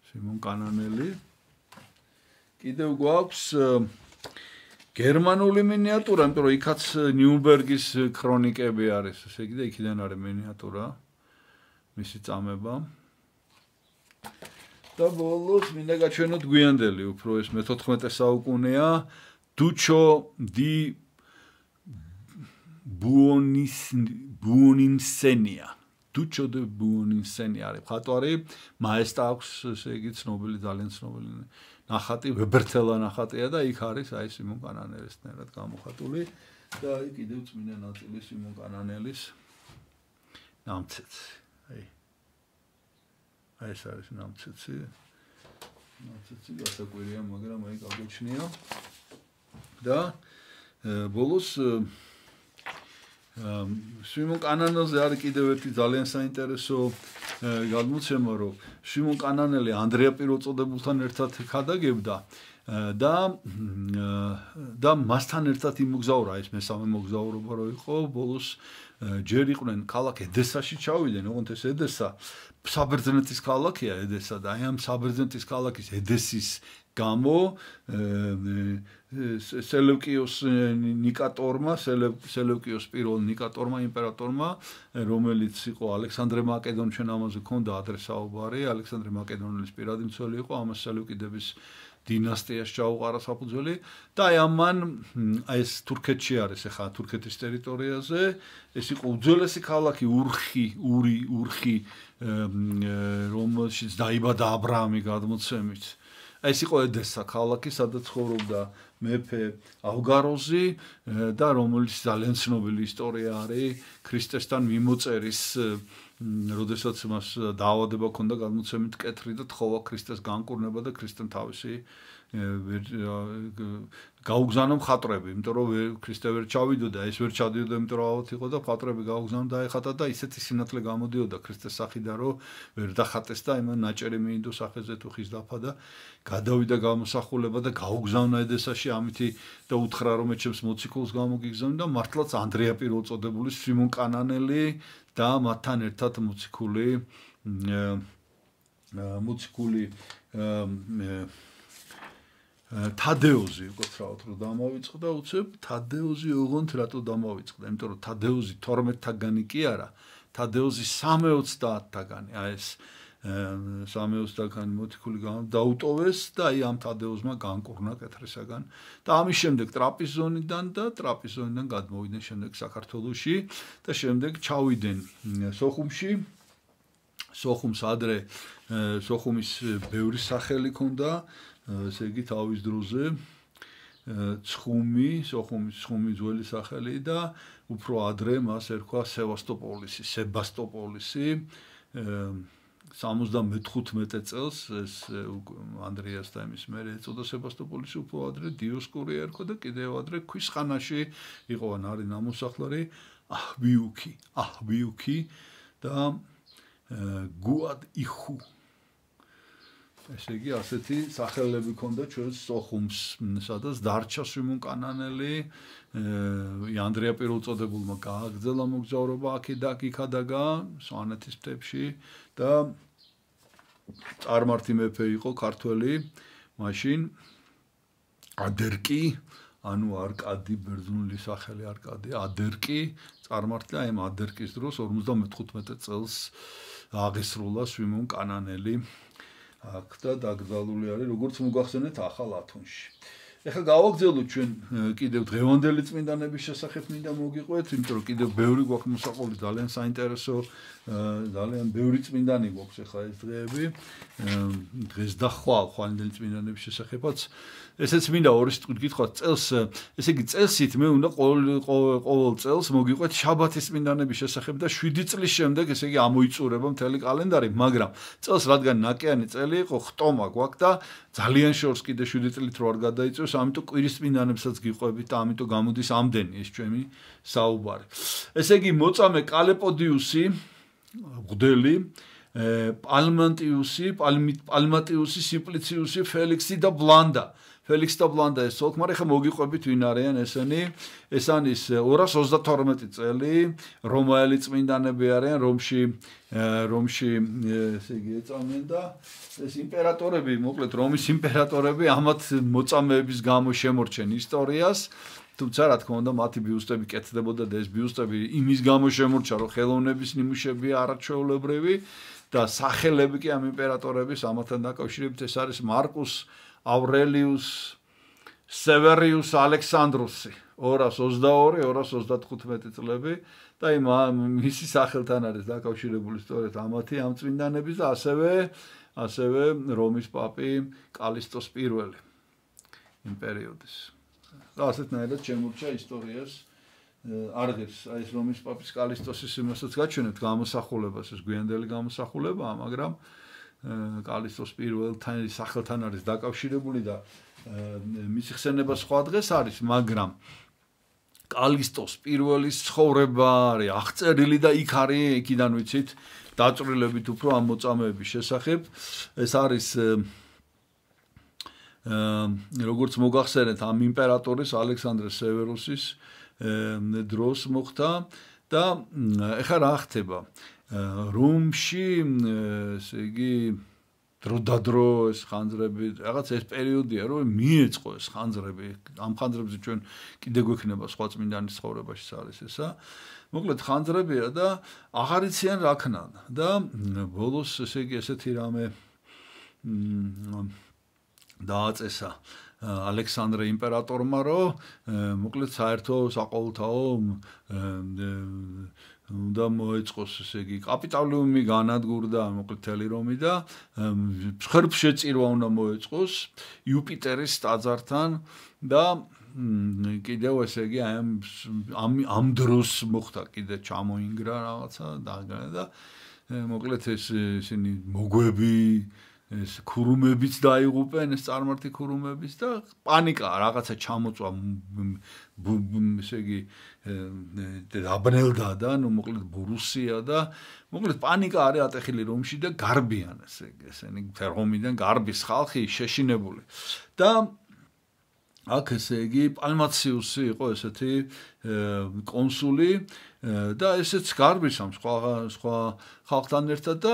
სიმონ კანანელი კიდევ გვაქვს გერმანული მინიატურა, იმიტომ რომ იქაც ნიუბერგის ქრონიკები არის, ესე იგი და იქიდან არის მინიატურა მისი წამება. და ბოლოს მინდა გაჩვენოთ გვიანდელი, უფრო ეს მე-14 საუკუნეა, დუჩო დი ბუონის ბუონინსენია ტუჩო დე ბუონინსენი არის ხატვარი მაესტა აქვს ესე იგი ცნობილი ძალიან ცნობილი ნახატი ვებერთელა ნახატია და იქ არის აი სიმონ კანანელისთან რა გამოხატული და აი კიდევ წმინდა ნაწილი სიმონ კანანელის ნამცეცი აი აი ეს არის ნამცეცი ნამცეცი გასაკვირია მაგრამ აი გაგეჩნია და ბოლოს შიმონ კანანელზე არის კიდევ ერთი ძალიან საინტერესო გადმოცემა, რომ შიმონ კანანელი ანდრია პიროწოდებულთან ერთად ხადაგებდა და და მასთან ერთად იმგზავრა ეს მესამე მოგზაურობა რო იყო, ბოლოს ჯერ იყვნენ ქალაქ ედესაში ჩავიდნენ, ოღონდ ეს ედესა საბერძნეთის ქალაქია ედესა და აი ამ საბერძნეთის ქალაქის ედესის გამო სელევკიოს ნიკატორმა, სელევკიოს პირველ ნიკატორმა იმპერატორმა, რომელიც იყო ალექსანდრე მაკედონჩენ ამაზე ქონდა ადრესაუბარი, ალექსანდრე მაკედონელის პირადი მცველი იყო ამას სელევკიდების დინასტიას ჩაუყარა საფუძველი და აი ამან ეს თურქეთში არის ახლა თურქეთის ტერიტორიაზე ეს იყო უძველესი ქალაქი ურხი ური ურხი რომელშიც დაიბადა ა ブラ ამი გადმოცემით აა ეს იყო ედესა ქალაქი, სადაც ხოვრობდა მეფე ავგაროზი და რომელიც ძალიან ცნობილი ისტორია არის ქრისტესთან მიმოწერის როდესაც მას დაავადება ჰქონდა გამოცემით კეთრი და თხოვა ქრისტეს განკურნება და ქრისტემ თავისი გაუგზავნო მხატრები, იმიტომ რომ ქრისტე ვერ ჩავიდოდა, ეს ვერ ჩადიოდა, იმიტომ რომ ალბათ იყო და მხატრები გაუგზავნა და ეხატა და ისეთი სინათლე გამოდიოდა ქრისტეს სახიდან, რომ ვერ დახატეს და იმან ნაჭერი მინდო სახეზე თუ ხის დაფა და გადავიდა გამოსახულება და გაუგზავნა ედესაში ამითი და უთხრა რომ მე ჩემს მოციქულს გამოგიგზავნი და მართლაც ანდრია პიროწოდებული სიმონ კანანელი და მათთან ერთად მოციქული მოციქული თადეოზი უკვე ფრაოთ რომ დამავიწყდა უცებ თადეოზი ოღონდ რატო დამავიწყდა იმიტომ რომ თადეოზი 12-თაგანი კი არა თადეოზი 70-თაგანი აი ეს э 60-დან მოთიკული დაუტოვეს და აი ამ თადეოზმა განკურნა კეთრისაგან და ამის შემდეგ ტრაპიზონიდან და ტრაპიზონიდან გადმოვიდნენ შემდეგ საქართველოსში და შემდეგ ჩავიდნენ სოხუმში სოხუმს ადრე სოხუმის ბევრი სახელი ქონდა ესე იგი თავის დროზე ცხუმი, სოხუმი, ცხუმი ძველი სახელი და უფრო ადრე მას ერქვა სევასტოპოლისი, სებასტოპოლისი. 75 წელს ეს ანდრიას და იმის მერე ეწოდა სებასტოპოლისი უფრო ადრე დიოსკური ერქვა და კიდევ ადრე ქვისხანაში იყო ან არის ნამოსახლარი აბიუკი, აბიუკი და გუად იხუ ესე იგი ასეთი სახელები ქონდა ჩვენს სოხუმს სადაც დარჩა სვიმონკანანელი ი ანდრია პირველწოდებულმა გააგზავნა მოგზაურობა აქედაკ იქადაგა სვანეთის მთებში და წარმართი მეფე იყო ქართველი მაშინ ადერკი ანუ არკადი ბერძნული სახელი არკადი ადერკი წარმართა იმ ადერკის დროს 55 წელს აღესრულა სვიმონკანანელი აქ და დაგძალული არის როგორც მოგახსენეთ ახალ ათონში. ეხლა გავაგრძელოთ ჩვენ კიდევ დღევანდელი წმინდანების შესახებ მინდა მოგიყვეთ, იმიტომ რომ კიდევ ბევრი გვაქვს მოსაყოლი ძალიან საინტერესო, ძალიან ბევრი წმინდანი გვაქვს ახლა ეს დღეები. დღეს და ხვალ ხვალინდელი წმინდანების შესახებაც ესეც მინდა ორის თქვით გითხოთ წელს ესე იგი წელსით მე უნდა ყოველ წელს მოგიყვეთ შაბათის მინდანების შესახებ და 7 წლის შემდეგ ესე იგი ამოიწურება მთელი კალენდარი მაგრამ წელს რადგან ნაკიანი წელი იყო ხტომა გვაქვს და ძალიან შორს კიდე 7 წლით რო არ გადაიწევს ამიტომ კვირის მინდანებსაც გიყვებით და ამიტომ გამოდის ამდენი ეს ჩემი საუბარი ესე იგი მოწამე კალეპოდიუსი გვდელი პალმანტიუსი, პალმატიუსი, სიპლიციუსი, ფელიქსი და ბლანდა. ფელიქს და ბლანდა ეს თოლქ, მაგრამ ხა მოგიყვებით ვინ არიან ესენი? ეს არის 232 წელი, რომაელი წმინდანები არიან რომში, რომში ესე იგი ეწამენ და ეს იმპერატორები, მოკლედ რომის იმპერატორები ამათ მოწამეების გამო შემორჩენ ისტორიას. თუმცა რა თქმა უნდა, მათი ბიუსტები კეთდებოდა და ეს ბიუსტები იმის გამო შემორჩა, რომ ხელოვნების ნიმუშები არაჩვეულებრივი და სახელები კი ამ იმპერატორების ამათთან დაკავშირებით ეს არის მარკუს ავრელიუს სევერიუს ალექსანდრუსი 222 235 წლები და იმ მისის ახელთან არის დაკავშირებული სწორედ ამათი ამ წმინდანების და ასევე ასევე რომის პაპი კალისტოს პირველი იმ პერიოდის და ასეთნაირად შემოჩა ისტორიას არღებს აი ეს რომის პაპის კალისტოსის იმასაც გაჩვენებთ გამოსახულებას ეს გვიანდელი გამოსახულება მაგრამ კალისტოს პირველთან სახელთან არის დაკავშირებული და მისი ხსენება სხვა დღეს არის, მაგრამ კალისტოს პირველის ცხოვრება არის აღწერილი და იქ არის, იქიდან ვიცით, დაწვრილებით უფრო ამ მოწამეების შესახებ. ეს არის როგორც მოგახსენეთ, ამ იმპერატორის ალექსანდრე სევერუსის დროს მოხდა და ეხა რა ხდება? რომში ესე იგი დროდადრო ეს ხანძრები რაღაც ეს პერიოდია რომ მიეწყო ეს ხანძრები ამ ხანძრებზე ჩვენ კიდე გვექნება სხვა წმინდანის ცხოვრებაში არის ესა მოკლედ ხანძრებია და აღარიციან რაკნან და ბოლოს ესე იგი ესეთი რამე დააწესა ალექსანდრე იმპერატორმა რომ მოკლედ საერთო საყოველთაო უნდა მოეწყოს ესე იგი კაპიტალიზმი განადგურდა მოკლეთელი რომი და ხერფ შეწირვა უნდა მოეწყოს იუპიტერის სტაძართან და კიდევ ესე იგი ამ ამ დროს მოხდა კიდე ჩამოინგრა რაღაცა და და მოკლეთ ეს ისინი მოგვები ეს ქურუმებიც დაიღუპენ, ეს წარმართი ქურუმებიც და პანიკა რაღაცა ჩამოწვა ესე იგი დაბნელდა და ნუ მოკლედ რუსია და მოკლედ პანიკა არის ატეხილი რომში და გარბიან ესე იგი ესენი თერომიდან გარბის ხალხი შეშინებული და აქ ესე იგი პალმაციუსი იყო ესეთი კონსული და ესეც გარბისამ სხვა სხვა ხალხთან ერთად და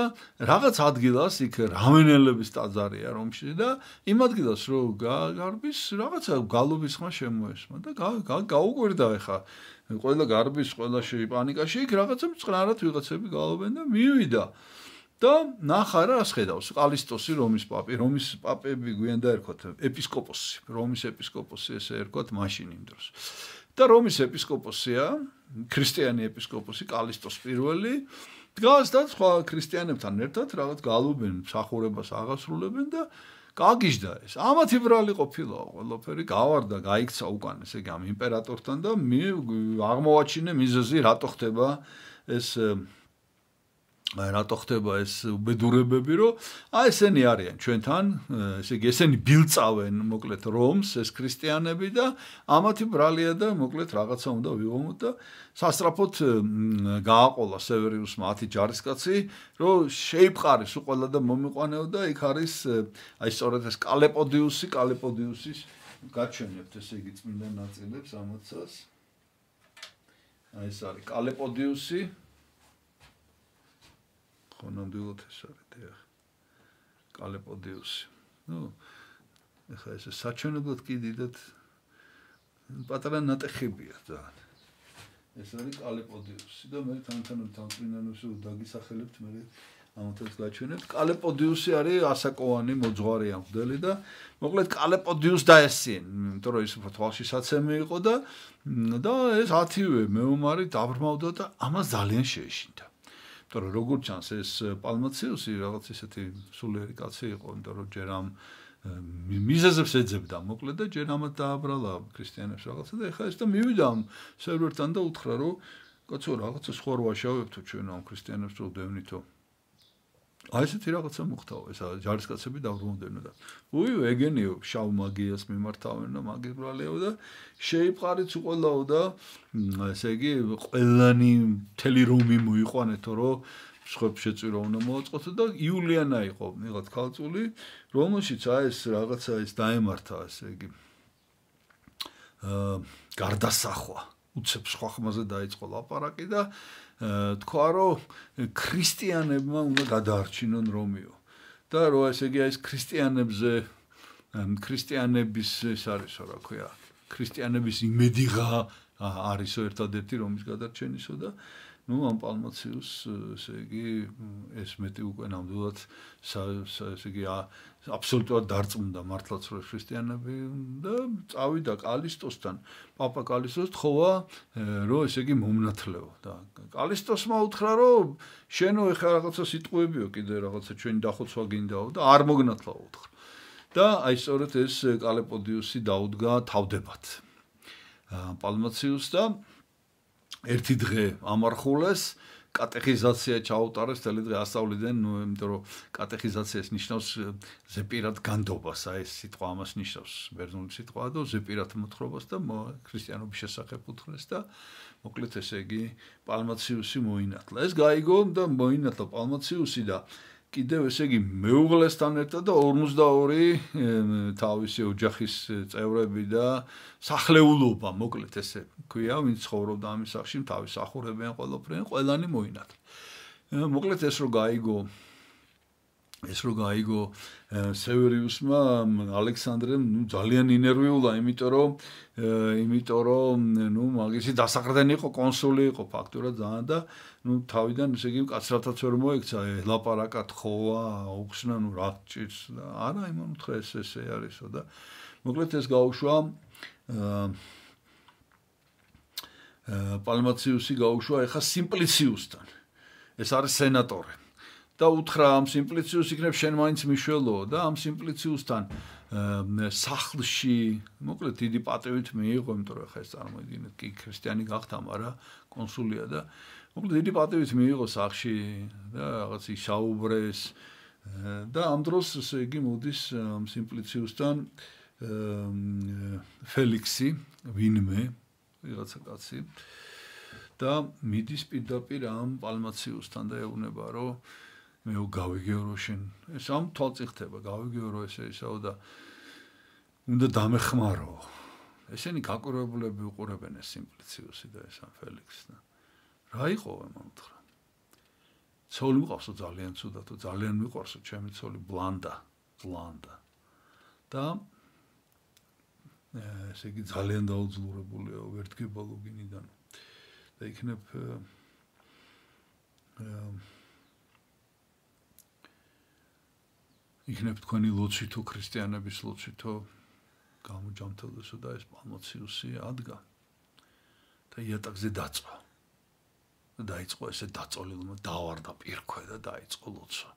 რაღაც ადგილას იქ რამენელების ტაძარია რომში და იმ ადგილას რო გარბის რაღაცა გალობის ხმა შემოესმა და გაუკვირდა ეხა ყველა გარბის ყველა შეი პანიკაში იქ რაღაცა წყნარად ვიღაცები გალობენ და მივიდა და ნახა რა შედავს ყალისტოსი რომის პაპი რომის პაპები გვიან და ერქოთ ეპისკოპოსი რომის ეპისკოპოსი ესე ერქოთ მაშინ იმ დროს და რომის ეპისკოპოსია, ქრისტიანი ეპისკოპოსი კალისტოს პირველი. დგას და სხვა ქრისტიანებთან ერთად რაღაც გალობენ, სახურებას აღასრულებენ და გაგიჟდა ეს. ამათი ბრალი ყოფილა ყველაფერი, გავარდა, გაიქცა უკან ესე გამ იმპერატორთან და მე აღმოვაჩინე მიზეზი რატო ხდება ეს რატო ხდება ეს უბედურებები, რომ აი ესენი არიან ჩვენთან, ესე იგი ესენი ბილწავენ, მოკლედ რომს, ეს ქრისტიანები და ამათი ბრალია და მოკლედ რაღაცა უნდა ვიღმოთ და სასწრაფოდ გააყოლა სევერიუსმა 10 ჯარისკაცი, რომ შეიპყარეს უყველა და მომიყვანეო და იქ არის აი სწორედ ეს კალეპოდიუსი, კალეპოდიუსის გაჩვენებთ, ესე იგი წმინდა ნაწილებს ამოცას. აი ეს არის კალეპოდიუსი ხო ნამდვილად ეს არის დიახ კალეპოდიუსი ნუ ეხლა ეს საჩვენებლად კი დიდად პატარა ნატეხებია ძალიან ეს არის კალეპოდიუსი და მე თანთან თანწინანოსო დაგისახელებთ მე ამოთაც გაჩვენებთ კალეპოდიუსი არის ასაკოვანი მოძღვარი ამ დელი და მოკლედ კალეპოდიუს დაესინ იმიტომ რომ ის თვალში საცემი იყო და და ეს 10ვე მეომარი დაბრმავდა და ამას ძალიან შეეშინდა იმიტომ რომ როგორ ჩანს ეს პალმაციუსი რაღაც ესეთი სულიერი კაცი იყო იმიტომ რომ ჯერ ამ მიზეზებს ეძებდა მოკლედ და ჯერ ამათ დააბრალა ქრისტიანებს რაღაცა და ეხლა ეს და მივიდა ამ სერვერთან და უთხრა რომ კაცო რაღაცა სხვა რვაშავებ თუ ჩვენ ამ ქრისტიანებს რომ დევნითო აი ესეთი რაღაცა მოხდა ეს ჯარისკაცები დაბრუნდნენ და უი ეგენიო შავ მაგიას მიმართავენ და მაგებრალეო და შეიპყარიც უყოლაო და ესე იგი ყველანი მთელი რომი მოიყვანეთო რომ შეხებს შეწირო უნდა მოაწყოთ და იულიანა იყო ვიღაც ქალწული რომელშიც აი ეს რაღაცა ეს დაემართა ესე იგი აა გარდასახვა უცებ სხვა ხმაზე დაიწყო ლაპარაკი და თქვა რომ ქრისტიანებმა უნდა გადაარჩინონ რომიო და როა ესე იგი ეს ქრისტიანებზე ქრისტიანების ეს არისო რა ქვია ქრისტიანების იმედიღა არისო ერთადერთი რომის გადარჩენისო და აა ну ам палмоциус, ესე იგი, ეს მეტი უკვე ნამდვილად ესე იგი აბსოლუტურად დარწმუნდა მართლაც რო ქრისტიანები და წავიდა კალისტოსთან, პაპა კალისტოს თხოვა, რომ ესე იგი მომნათლეო და კალისტოსმა უთხრა, რომ შენო ეხა რაღაცა სიტყვებიო კიდე რაღაცა ჩვენი დახოცვა გინდაო და არ მომნათლაო უთხრა. და აი სწორედ ეს კალეპოდიუსი დაუდგა თავდებად. აა პალმოციუსთან ერთი დღე ამარხულეს კატეხიზაცია ჩაუტარეს წელი დღე ასწავლიდნენ ნუ იმიტომ რომ კატეხიზაციას ნიშნავს ზეპირად განდობას აი ეს სიტყვა ამას ნიშნავს ბერძნული სიტყვაა და ზეპირად მოთხრობას და ქრისტიანობის შესახებ უთხრეს და მოკლედ ესე იგი პალმაციუსი მოინათლა ეს გაიგო და მოინათლა პალმაციუსი და კიდევ ესე იგი მეუღლესთან ერთად და 42 თავისი ოჯახის წევრები და სახლეულობა, მოკლედ ესე ქვია, ვინც ცხოვრობდა ამ სახლში, თავის ახურებიან ყოველფერენ ყველანი მოინათლა. მოკლედ ეს რო გაიგო ეს რო გაიგო სევერიუსმა ალექსანდრემ ნუ ძალიან ინერვიულა, იმიტომ რომ იმიტომ რომ ნუ მაგისი დასაყრდენი იყო კონსული იყო ფაქტურად ძალიან და ნუ თავიდან ესე იგი კაცრათაც ვერ მოიქცა ლაპარაკად ხოვა, უხსნა ნუ რა ჭირს და არა იმან უთხრა ეს ესე არისო და მოკლედ ეს გაუშვა პალმაციუსი გაუშვა ეხა სიმპლიციუსთან ეს არის სენატორი და უთხრა ამ სიმპლიციუს იქნებ შენ მაინც მიშველო და ამ სიმპლიციუსთან სახლში მოკლედ დიდი პატივით მიიღო, იმიტომ რომ ხა ეს წარმოიდგინეთ, კი ქრისტიანი გახთ ამარა კონსულია და მოკლედ დიდი პატივით მიიღო სახლში და რაღაც ისაუბრეს და ამ დროს ესე იგი მოდის ამ სიმპლიციუსთან ფელიქსი ვინმე რაღაცა კაცი და მიდის პირდაპირ ამ პალმაციუსთან და ეუბნება რომ მე გავიგეო შენ ეს ამ თვალწი ხდება გავიგეო ესე ისაო და უნდა დამეხმარო ესენი გაკურებულები უყურებენ ეს სიმპლიციუსი და ეს ამ ფელიქსს და რა იყო ამ მოთხრა ცოლი მყავსო ძალიან ცუდა თუ ძალიან მიყვარსო ჩემი ცოლი ბლანდა ბლანდა და ესე იგი ძალიან დაუძლურებულია ვერ თქვა ლოგინიდან და იქნებ აა იქნებ თქვენი ლოცვი თუ ქრისტიანების ლოცვი თუ გამოჯამთელდესო და ეს პალმოციუსი ადგა და იატაკზე დაწვა და დაიწყო ესე დაწოლილმა დავარდა პირქვე და დაიწყო ლოცვა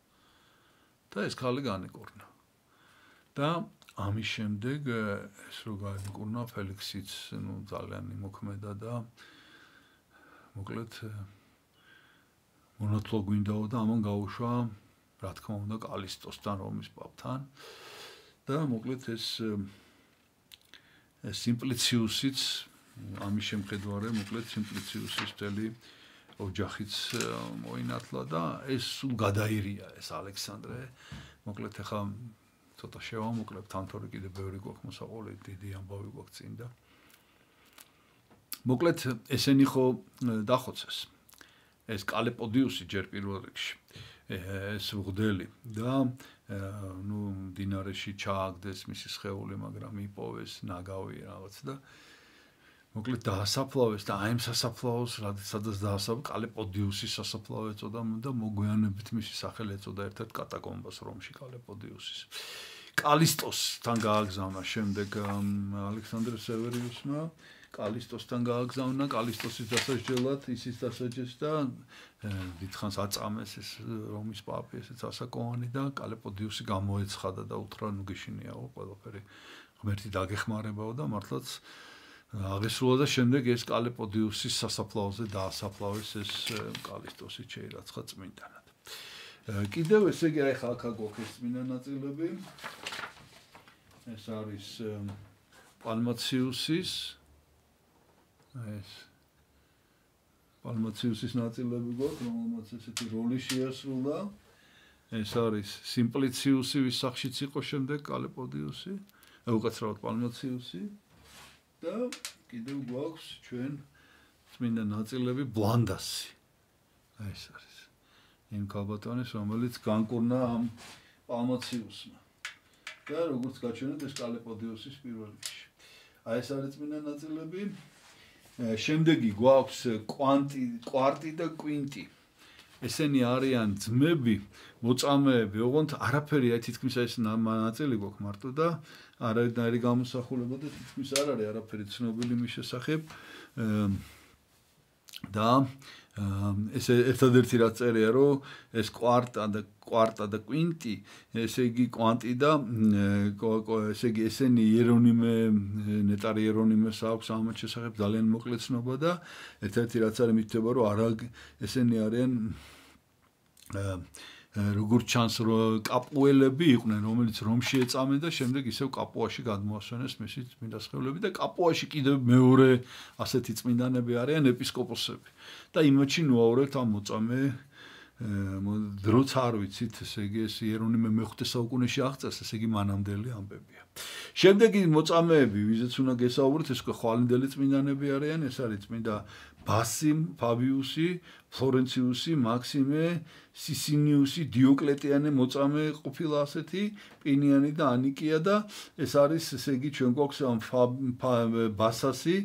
და ეს ხალი განეკურნა და ამის შემდეგ ეს რო განეკურნა ფელიქსიც ну ძალიან იმოქმედა და მოკლედ მონათლო გვინდაო და ამან გაუშვა რა თქმა უნდა კალისტოსთან რომის პაპთან და მოკლედ ეს სიმპლიციუსიც ამის შემხედვარე მოკლედ სიმპლიციუსის წელი ოჯახიც მოინათლა და ეს სულ გადაირია ეს ალექსანდრე მოკლედ ახლა ცოტა შევამოკლებ თან თორე კიდე ბევრი გვაქვს მოსაყოლე დიდი ამბავი გვაქვს წინ და მოკლედ ესენი ხო დახოცეს ეს კალეპოდიუსი ჯერ პირველ რიგში ეს ვღდელი და ნუ დინარეში ჩააგდეს მისი შეეული, მაგრამ იპოვეს ნაგავი რაღაც და მოკლედ დაასაფლავეს და აი ამ სასაფლაოს სადაც დაასაფლავ ყალე პოდიუსის სასაფლაო ეწოდა და მოგვიანებით მისი სახელი ეწოდა ერთად კატაკომბას რომში ყალე პოდიუსის კალისტოსთან გააგზავნა შემდეგ ალექსანდრე სევერიუსმა კალისტოსთან გააგზავნა კალისტოსის დასაჯდელად ისის დასაჯეს და დიდხანს აწამეს ეს რომის პაპი ესეც ასაკოვანი და კალეპოდიუსი გამოეცხადა და უთხრა ნუ გიშინიაო ყველაფერი ღმერთი დაგეხმარებაო და მართლაც აღესრულა და შემდეგ ეს კალეპოდიუსის სასაფლაოზე დაასაფლავეს ეს კალისტოსი შეიძლება წმინდანად კიდევ ესე იგი აი ხალხა გოქის წმინდა ნაწილები ეს არის პალმაციუსის ეს პალმაციუსის ნაწილები გვაქვს, რომელმაც ესეთი როლი შეასრულა. ეს არის სიმპლიციუსი, ვის სახშიც იყო შემდეგ კალეპოდიუსი, უკაცრავად პალმაციუსი და კიდევ გვაქვს ჩვენ წმინდა ნაწილები ბლანდასი. აი ეს არის. იმ კალბატონის, რომელიც განკურნა ამ პალმაციუსმა. და როგორც გაჩვენეთ ეს კალეპოდიუსის პირველი. აი ეს არის წმინდა ნაწილები. შემდეგი გვაქვს კვანტი კვარტი და კვინტი ესენი არიან ძმები მოწამეები ოღონდ არაფერი აი თითქმის ეს ნაწილი გვაქვს მარტო და არანაირი გამოსახულება და თითქმის არ არის არაფერი ცნობილი მის შესახებ და ეს ერთადერთი რაც წერია, რომ ეს კვარტა და კვარტა და კვინტი, ესე იგი კვანტი და ესე იგი ესენი იერონიმე ნეტარი იერონიმეს აქვს ამაც შესახებ ძალიან მოკლე ცნობა და ერთადერთი რაც არის მითხება, რომ არა ესენი არიან აა როგორც ჩანს რომ კაპუელები იყვნენ რომელიც რომში ეწამენ და შემდეგ ისევ კაპუაში გადმოასვენეს მისი წმინდა სხეულები და კაპუაში კიდევ მეორე ასეთი წმინდანები არიან ეპისკოპოსები და იმოჩინ უაურეთ ამ მოწამე დროც არ ვიცით ესე იგი ეს იერონიმე მეხუთე საუკუნეში აღწეს ესე იგი მანამდელი ამბებია შემდეგი მოწამეები ვიზეც უნდა გესაუბროთ ეს ხვალინდელი წმინდანები არიან ეს არის წმინდა ბასიმ ფაბიუსი ფლორენციუსი მაქსიმე სისინიუსი დიოკლეტიანე მოწამე ყოფილა ასეთი პინიანი და ანიკია და ეს არის ესე იგი ჩვენ გვაქვს ბასასი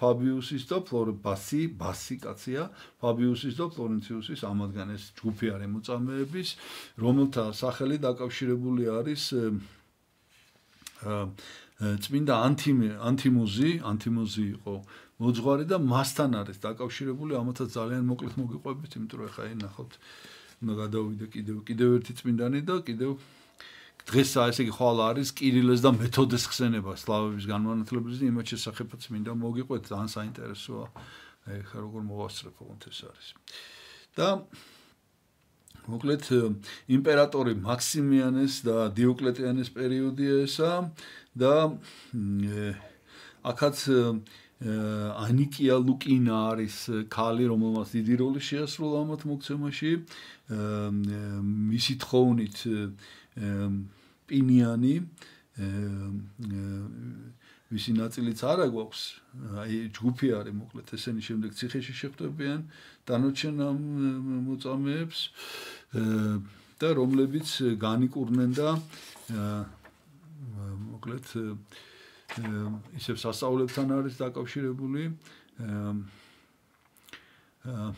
ფაბიუსის და ფლორბასი ბასი კაცია ფაბიუსის და ფლორენციუსის ამდგან ეს ჯგუფი არის მოწამეების რომელთა სახელი დაკავშირებული არის წმინდა ანთიმე ანთიმოზი ანთიმოზი იყო მოძღვარი და მასთან არის დაკავშირებული ამათაც ძალიან მოკლედ მოგიყვებით იმიტომ რომ ხა ინახავთ უნდა გადავიდე კიდევ კიდევ ერთი წმინდანი და კიდევ დღესაა ესე იგი ხვალ არის კირილეს და მეთოდეს ხსენება სლავების განმანათლებლის და იმათ შესახებაც მინდა მოგიყვეთ ძალიან საინტერესოა აი ხა როგორ მოასწრებ თქვენთ ეს არის და მოკლედ იმპერატორი მაქსიმიანეს და დიოკლეტიანეს პერიოდია ესა და აქაც ანიკია ლუკინა არის ქალი, რომელმაც დიდი როლი შეასრულა ამათ მოქცემაში. მისი თხოვნით პინიანი ვისი ნაწილიც არა გვაქვს, აი ჯგუფი არის მოკლედ ესენი შემდეგ ციხეში შეხვდებიან დანოჩენ ამ მოწამეებს და რომლებიც განიკურნენ და მოკლედ ისევ სასწაულებთან არის დაკავშირებული აა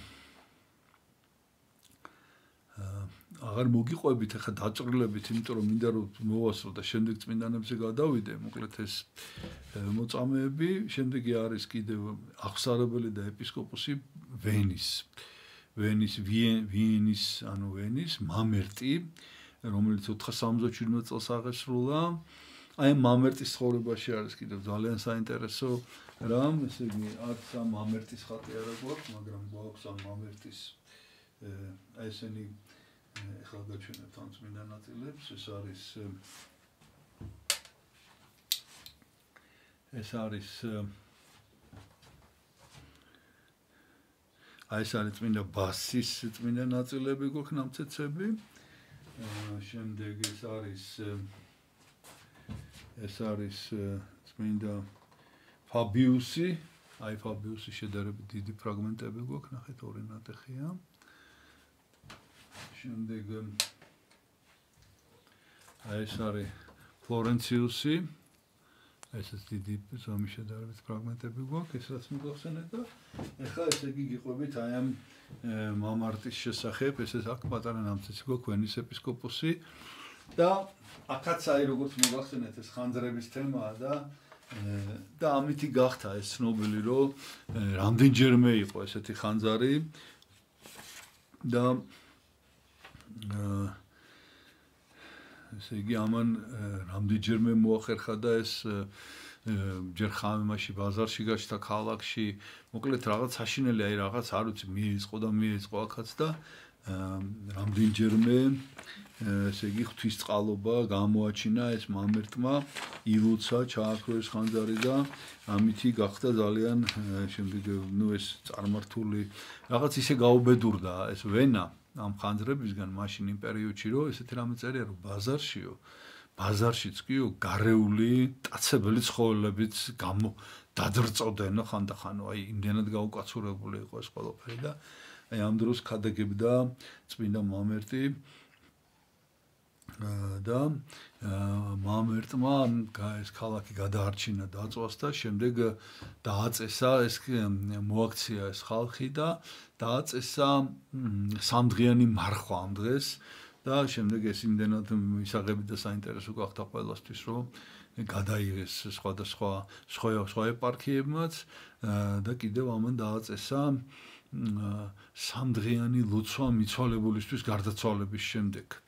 აღარ მოგიყვებით ახლა დაწრილებით, იმიტომ რომ მინდა რომ მოვასრო და შემდეგ წმინდანებზე გადავიდე, მოკლედ ეს მოწამეები, შემდეგი არის კიდევ აღსარებელი და ეპისკოპოსი ვენის. ვენის ვენის, ანუ ვენის მამერტი, რომელიც 477 წელს აღესრულა. აა აი მამერტის ცხოვრებაში არის კიდევ ძალიან საინტერესო რამ, ესე იგი, არც ამ მამერტის ხალხი არ აქვს, მაგრამ გვაქვს ამ მამერტის აი ესენი ახლა გაჩვენებთ ამ წმინდა ნაწილებს, ეს არის ეს არის აი ეს არის წმინდა ბასის წმინდა ნაწილები გვქნა მწეცები. შემდეგ ეს არის ეს არის წმინდა ფაბიუსი აი ფაბიუსი შედარებით დიდი ფრაგმენტები გვაქვს ნახეთ ორი ნატეხია შემდეგ აი ეს არის ფლორენციუსი ესეც დიდი ზომის შედარებით ფრაგმენტები გვაქვს ეს რაც მიგახსენეთ და ახლა ესე იგი გიყვებით აი ამ მამარტის შესახებ ესეც აქ პატარა ნამცეცი გვაქვს ვენის ეპისკოპოსი და აქაც აი როგორც მოგახსენეთ ეს ხანძრების თემაა და და ამითი გახთა ეს ცნობილი რომ რამდენჯერმე იყო ესეთი ხანძარი და ესე იგი ამან რამდენჯერმე მოახერხა და ეს ჯერ ხამემაში ბაზარში გაჩნდა ქალაქში მოკლედ რაღაც საშინელი აი რაღაც არ ვიცი მიეწყო და მიეწყო აქაც და რამდენჯერმე ესე იგი ღვთისწყალობა გამოაჩინა ეს მამერტმა ილოცა ჩააქროს ხანძარი და ამითი გახდა ძალიან შემდეგ ნუ ეს წარმართული რაღაც ისე გაუბედურდა ეს ვენა ამ ხანძრებისგან მაშინ იმ პერიოდში რომ ესეთი რამე წერია რომ ბაზარშიო ბაზარშიც კიო გარეული დაცებელი ცხოველებიც გამო დაძრწოდენო ხანდახანო აი იმდენად გაუკაცურებული იყო ეს ყველაფერი და აი ამ დროს ხადაგებდა წმინდა მომერტი და მამერტმა ეს ქალაქი გადაარჩინა დაწვას და შემდეგ დააწესა ეს მოაქცია ეს ხალხი და დააწესა სამდღიანი მარხვა ამ დღეს და შემდეგ ეს იმდენად მისაღები და საინტერესო გახდა ყველასთვის რომ გადაიღეს სხვადასხვა სხვა სხვა ეპარქიებმაც და კიდევ ამან დააწესა სამდღიანი ლოცვა მიცვალებულისთვის გარდაცვალების შემდეგ. აა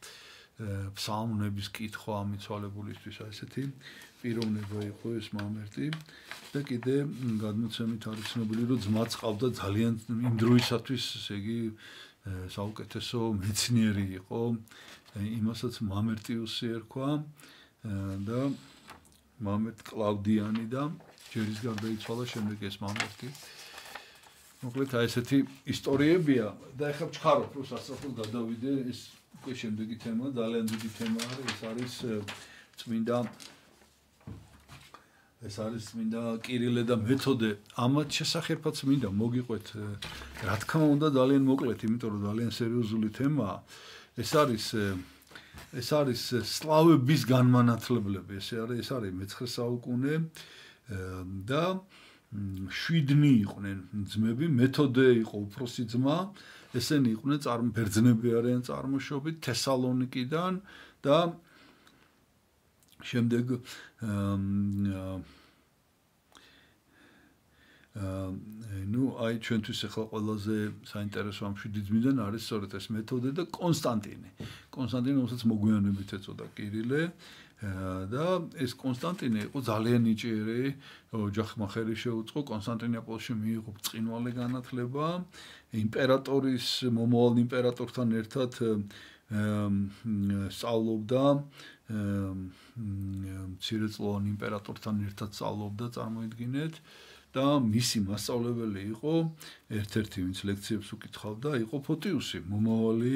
ფსალმების კითხვა ამიცვალებულისთვის ასეთი პიროვნება იყო ეს მომერტი და კიდე გადმოცემით არის ცნობილი რომ ძმაც ყავდა ძალიან იმ დროისათვის ესე იგი საუკეთესო მეცნიერი იყო იმასაც მომერტიუსი ერქვა და მომერტ კლავდიანი და ჯერის გარდაიცვალა შემდეგ ეს მომერტი მოკლედ აი ესეთი ისტორიებია და ეხლა ჩქარო რო სასწრაფოდ გადავიდე ეს უკვე შემდეგი თემა ძალიან დიდი თემა არის ეს არის წმინდა ეს არის წმინდა კირილე და მეთოდე ამათ შესახებაც მინდა მოგიყვეთ რა თქმა უნდა ძალიან მოკლედ იმიტომ რომ ძალიან სერიოზული თემაა ეს არის ეს არის სლავების განმანათლებლები ესე არის ეს არის მე-9 საუკუნე და შვიდნი იყვნენ ძმები მეთოდე იყო უფროსი ძმა ესენი იყვნენ წარმ ბერძნები არიან წარმოშობით თესალონიკიდან და შემდეგ აა ნუ აი ჩვენთვის ახლა ყველაზე საინტერესო ამში დიდმიდან არის სწორედ ეს მეთოდე და კონსტანტინე კონსტანტინე რომელსაც მოგვიანებით ეწოდა კირილე აა და ეს კონსტანტინე იყო ძალიან ნიჭიერი ოჯახმა ხელი შეუწყო კონსტანტინოპოლში მიიღო წინვალე განათლება იმპერატორის მომავალ იმპერატორთან ერთად სწავლობდა მცირეწლოვან იმპერატორთან ერთად სწავლობდა წარმოიდგინეთ და მისი მასწავლებელი იყო ერთ-ერთი ვინც ლექციებს უკითხავდა იყო ფოტიუსი მომავალი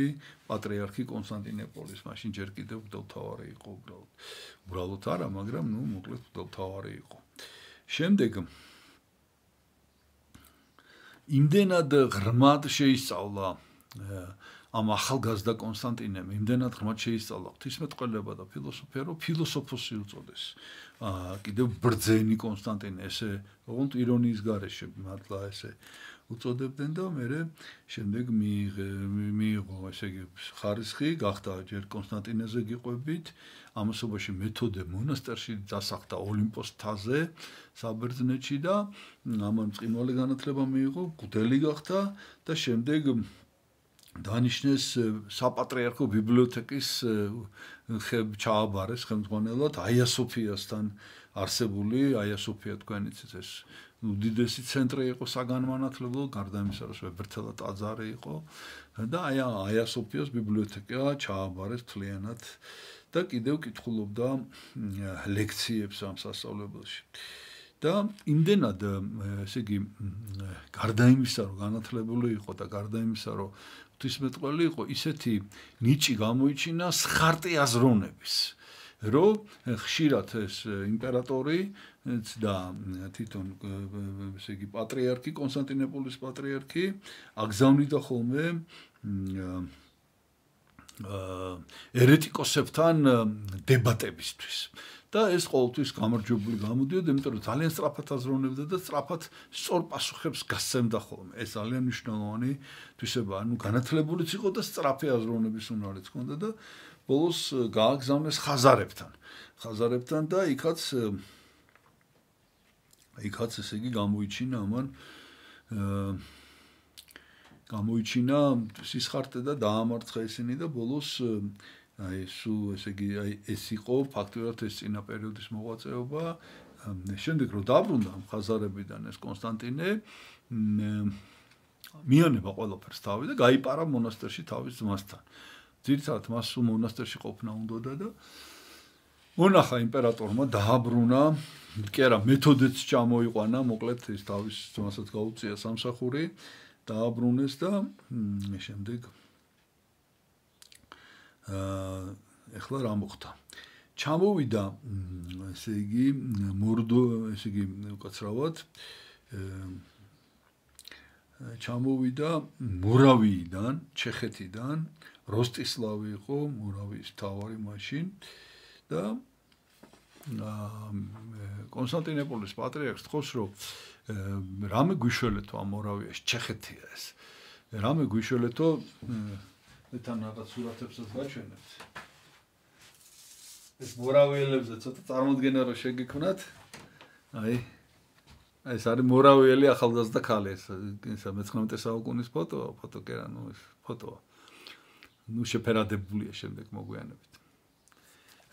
პატრიარქი კონსტანტინოპოლის მაშინ ჯერ კიდევ დავთავარი იყო უბრალოდ უბრალოდ არა მაგრამ ნუ მოკლედ დავთავარი იყო შემდეგ იმდენად ღრმად შეისწავლა ამ ახალგაზრდა კონსტანტინემ იმდენად ღრმად შეისწავლა ღვთისმეტყველება და ფილოსოფია რომ ფილოსოფოსი უწოდეს აა კიდევ ბრძენი კონსტანტინე ესე ოღონდ ირონიის გარეშე მართლა ესე უწოდებდნენ და მე შემდეგ მიიღო ესე იგი ხარისხი გახდა ჯერ კონსტანტინეზე გიყვებით ამასობაში მეთოდე მონასტერში დასახდა ოლიმპოს თაზე საბერძნეთში და ამან წმინვალე განათლება მიიღო გუდელი გახდა და შემდეგ დანიშნეს საპატრიარქო ბიბლიოთეკის ხებ ჩააბარეს ხელმძღვანელად აია სოფიასთან არსებული აია სოფია თქვენიც ეს უდიდესი ცენტრი იყო საგანმანათლებლო გარდა იმისა რომ ბერთელა ტაძარი იყო და აია აია სოფიას ბიბლიოთეკა ჩააბარეს თლიანად და კიდევ კითხულობდა ლექციებს ამ სასწავლებელში და იმდენად ესე იგი გარდა იმისა რომ განათლებული იყო და გარდა იმისა რომ ღვთისმეტყველი იყო ისეთი ნიჭი გამოიჩინა სხარტი აზროვნების რომ ხშირად ეს იმპერატორი და თვითონ ესე იგი პატრიარქი კონსტანტინოპოლის პატრიარქი აგზავნიდა ხოლმე აა ერეტიკოსებთან დებატებისთვის და ეს ყოველთვის გამარჯვებული გამოდიოდა, იმიტომ რომ ძალიან სწრაფად აზროვნებდა და სწრაფად სწორ პასუხებს გასცემდა ხოლმე. ეს ძალიან მნიშვნელოვანი თვისებაა. ნუ განათლებულიც იყო და სწრაფი აზროვნების უნარიც ჰქონდა და ბოლოს გააგზავნეს ხაზარებთან. ხაზარებთან და იქაც იქაც ესე იგი გამოიჩინა მან გამოიჩინა სისხარტე და დაამარცხა ისინი და ბოლოს აი სუ ესე იგი აი ეს იყო ფაქტობრივად ეს წინა პერიოდის მოღვაწეობა შემდეგ რო დაბრუნდა ხაზარებიდან ეს კონსტანტინე მიანება ყველაფერს თავი და გაიპარა მონასტერში თავის ძმასთან ძირცადად მას სუ მონასტერში ყოფნა უნდოდა და მონახა იმპერატორმა დააბრუნა კი არა მეთოდეც ჩამოიყვანა მოკლედ ის თავის ძმასაც გაუწია სამსახური დააბრუნეს და შემდეგ ეხლა რა მოხდა? ჩამოვიდა ესე იგი მორდო, ესე იგი უკაცრავად ჩამოვიდა მურავიდან, ჩეხეთიდან, როსტისლავი იყო მურავის თავი მაშინ და კონსტანტინოპოლის პატრიარქს თხოვს რომ რამე გვიშველეთო ამ მურავიას ჩეხეთია ეს. რამე გვიშველეთო თან რაღაც სურათებსაც გაჩვენებთ. ეს მორავიელებზე ცოტა წარმოდგენა რომ შეგიქმნათ. აი ეს არის მორავიელი ახალგაზრდა ქალი ეს ისა მე-19 საუკუნის ფოტო, ფოტოკერა, ნუ ეს ფოტოა. ნუ შეფერადებულია შემდეგ მოგვიანებით.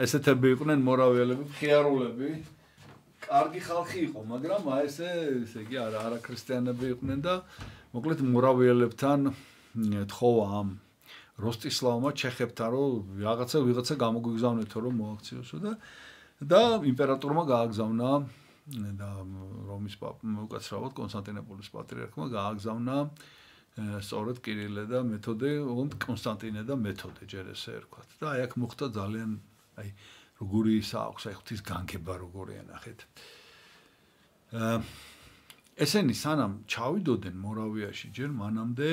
ესეთები იყვნენ მორავიელები, ხიარულები. კარგი ხალხი იყო, მაგრამ აი ესე ესე იგი არა, არა ქრისტიანები იყვნენ და მოკლედ მორავიელებთან თხოვა ამ როსტისლავმა ჩეხებთან რომ რაღაცა ვიღაცა გამოგვიგზავნეთო რომ მოაქციოსო და და იმპერატორმა გააგზავნა და რომის უკაცრავად კონსტანტინოპოლის პატრიარქმა გააგზავნა სწორედ კირილე და მეთოდე უნდ კონსტანტინე და მეთოდე ჯერ ესე ერქვა და აი აქ მოხდა ძალიან აი როგორი საახს აი ღვთის განკება როგორი ანახეთ ესენი სანამ ჩავიდოდნენ მორავიაში ჯერ მანამდე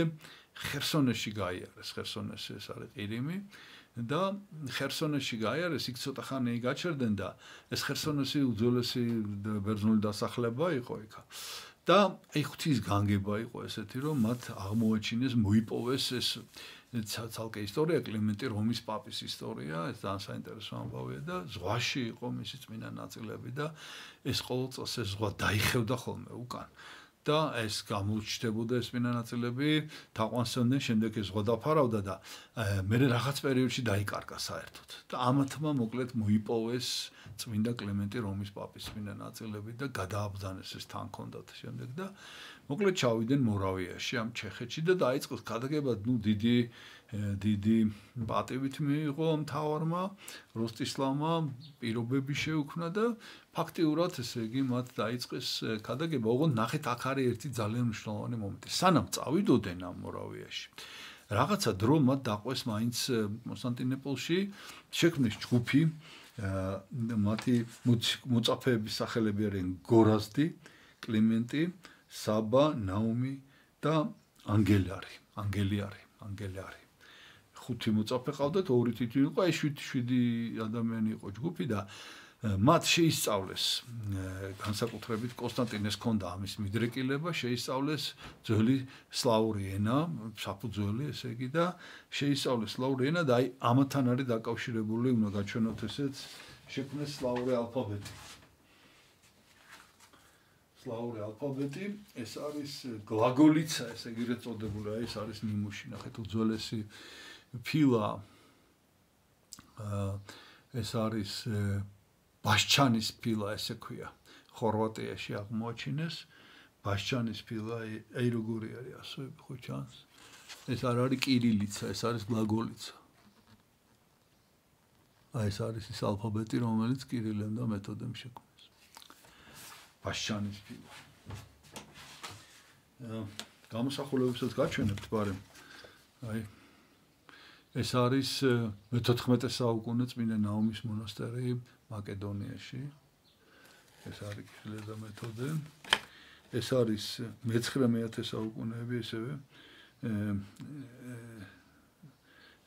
ხერსონეში გაიარეს, ხერსონეში ეს არის ყირიმი და ხერსონეში გაიარეს, იქ ცოტა ხანი გაჩერდნენ და ეს ხერსონეში უძველესი ბერძნული დასახლება იყო იქა. და აი ღვთის განგება იყო ესეთი, რომ მათ აღმოაჩინეს, მოიპოვეს ეს ცალკე ისტორია, კლიმენტი რომის პაპის ისტორია, ეს ძალიან საინტერესო ამბავია და ზღვაში იყო მისი წმინდა ნაწილები და ეს ყოველწოს ეს ზღვა დაიხევდა ხოლმე უკან. და ეს გამოჩნდებოდა ეს მინანაწილები თაყვანსონდნენ შემდეგ ეს გადაფარავდა და მე რაღაც პერიოდში დაიკარგა საერთოდ და ამათმა მოკლედ მოიპოვეს წმინდა კლემენტი რომის პაპის მინანაწილები და გადააბზანეს ეს თან კონდოთ შემდეგ და მოკლედ ჩავიდნენ მორავიაში ამ ჩეხეთში და დაიწყეს გადაგება ნუ დიდი დიდი პატივით მიიღო ამ თავარმა როსტისლავმა პირობები შეუქმნა და ფაქტიურად ესე იგი მათ დაიწყეს ქადაგება, ოღონ ნახეთ აქ არის ერთი ძალიან მნიშვნელოვანი მომენტი. სანამ წავიდოდენ ამ მორავიაში. რაღაცა დრო მათ დაყვეს მაინც კონსტანტინოპოლში შექმნეს ჯგუფი მათი მოწაფეების სახელები არიან გორასტი, კლიმენტი, საბა, ნაუმი და ანგელარი. ანგელიარი, ანგელარი. ხუთი მოწაფე ყავდათ, ორი თვითონ იყო, აი 7-7 ადამიანი იყო ჯგუფი და მათ შეისწავლეს განსაკუთრებით კონსტანტინეს ქონდა ამის მიდრეკილება შეისწავლეს ძველი სლავური ენა საფუძველი ესე იგი და შეისწავლეს სლავური ენა და აი ამათან არის დაკავშირებული უნდა გაჩვენოთ ესეც შექმნეს სლავური ალფაბეტი სლავური ალფაბეტი ეს არის გლაგოლიცა ესე იგი რეწოდებული აი ეს არის ნიმუში ნახეთ უძველესი ფილა ეს არის ბაშჩანის ფილა ესე ქვია ხორვატიაში აღმოჩინეს ბაშჩანის ფილა აი როგორი არის ასე ხო ჩანს ეს არ არის კირილიცა ეს არის გლაგოლიცა აი ეს არის ის ალფაბეტი რომელიც კირილემ და მეთოდემ შექმნეს ბაშჩანის ფილა გამოსახულებებსაც გაჩვენებთ ბარე აი ეს არის მე-14 საუკუნე წმინდა ნაუმის მონასტერი მაკედონიაში. ეს არის კილეზა მეთოდე. ეს არის მე-19 საუკუნეები ესევე.